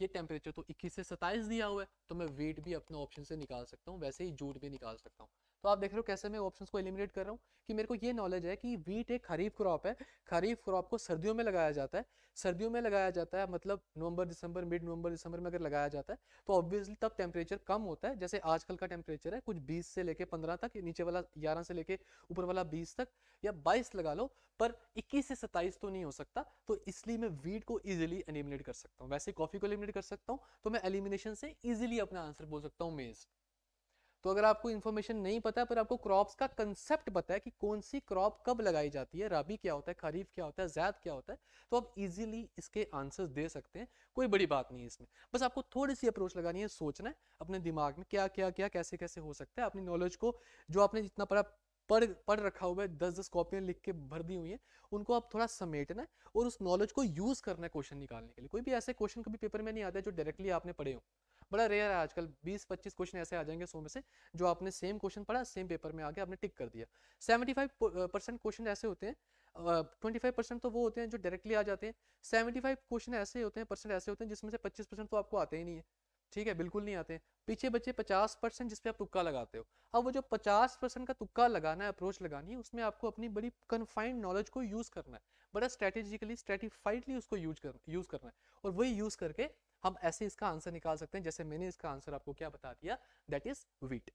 ये टेम्परेचर तो इक्कीस से सत्ताईस दिया हुआ है तो मैं वेट भी अपने ऑप्शन से निकाल सकता हूँ वैसे ही जूट भी निकाल सकता हूँ तो आप देख रहे हो कैसे मैं ऑप्शन को एलिमिनेट कर रहा हूँ कि मेरे को ये नॉलेज है कि वीट एक खरीफ क्रॉप है खरीफ क्रॉप को सर्दियों में लगाया जाता है सर्दियों में लगाया जाता है मतलब नवंबर दिसंबर मिड नवंबर दिसंबर में अगर लगाया जाता है तो ऑब्वियसली तब टेम्परेचर कम होता है जैसे आजकल का टेम्परेचर है कुछ बीस से लेके पंद्रह तक नीचे वाला ग्यारह से लेके ऊपर वाला बीस तक या बाईस लगा लो पर इक्कीस से सत्ताईस तो नहीं हो सकता तो इसलिए मैं वीट को इजिली एलिमिनेट कर सकता हूँ वैसे कॉफी को एलिमिनेट कर सकता हूँ तो मैं एलिमिनेशन से इजिली अपना आंसर बोल सकता हूँ मेज तो अगर आपको इन्फॉर्मेशन नहीं पता पर आपको क्रॉप्स का कंसेप्ट पता है कि कौन सी क्रॉप कब लगाई जाती है रबी क्या होता है खरीफ क्या होता है जैद क्या होता है तो आप इजीली इसके आंसर्स दे सकते हैं कोई बड़ी बात नहीं है इसमें बस आपको थोड़ी सी अप्रोच लगानी है सोचना है अपने दिमाग में क्या क्या क्या कैसे कैसे हो सकता है अपनी नॉलेज को जो आपने जितना पढ़ा पढ़ पढ़ रखा हुआ है दस दस कॉपियां लिख के भर दी हुई है उनको आप थोड़ा समेटना है और उस नॉलेज को यूज़ करना है क्वेश्चन निकालने के लिए कोई भी ऐसे क्वेश्चन कभी पेपर में नहीं आता है जो डायरेक्टली आपने पढ़े हो बड़ा रेयर है आजकल 20-25 क्वेश्चन ऐसे आ जाएंगे सौ में से जो आपने सेम क्वेश्चन पढ़ा सेम पेपर में आके आपने टिक कर दिया 75 परसेंट क्वेश्चन ऐसे होते हैं ट्वेंटी फाइव परसेंट तो वो होते हैं जो डायरेक्टली आ जाते हैं सेवेंटी फाइव क्वेश्चन ऐसे होते हैं परसेंट ऐसे होते हैं जिसमें से पच्चीस परसेंट तो आपको आते ही नहीं है ठीक है बिल्कुल नहीं आते पीछे बच्चे 50 परसेंट जिसपे आप तुक्का लगाते हो अब वो जो 50 परसेंट का तुक्का लगाना है अप्रोच लगानी है उसमें आपको अपनी बड़ी कन्फाइंड नॉलेज को यूज करना है बड़ा स्ट्रेटेजिकली स्ट्रेटिफाइडली उसको यूज कर यूज करना है और वही यूज करके हम ऐसे इसका आंसर निकाल सकते हैं जैसे मैंने इसका आंसर आपको क्या बता दिया दैट इज वीट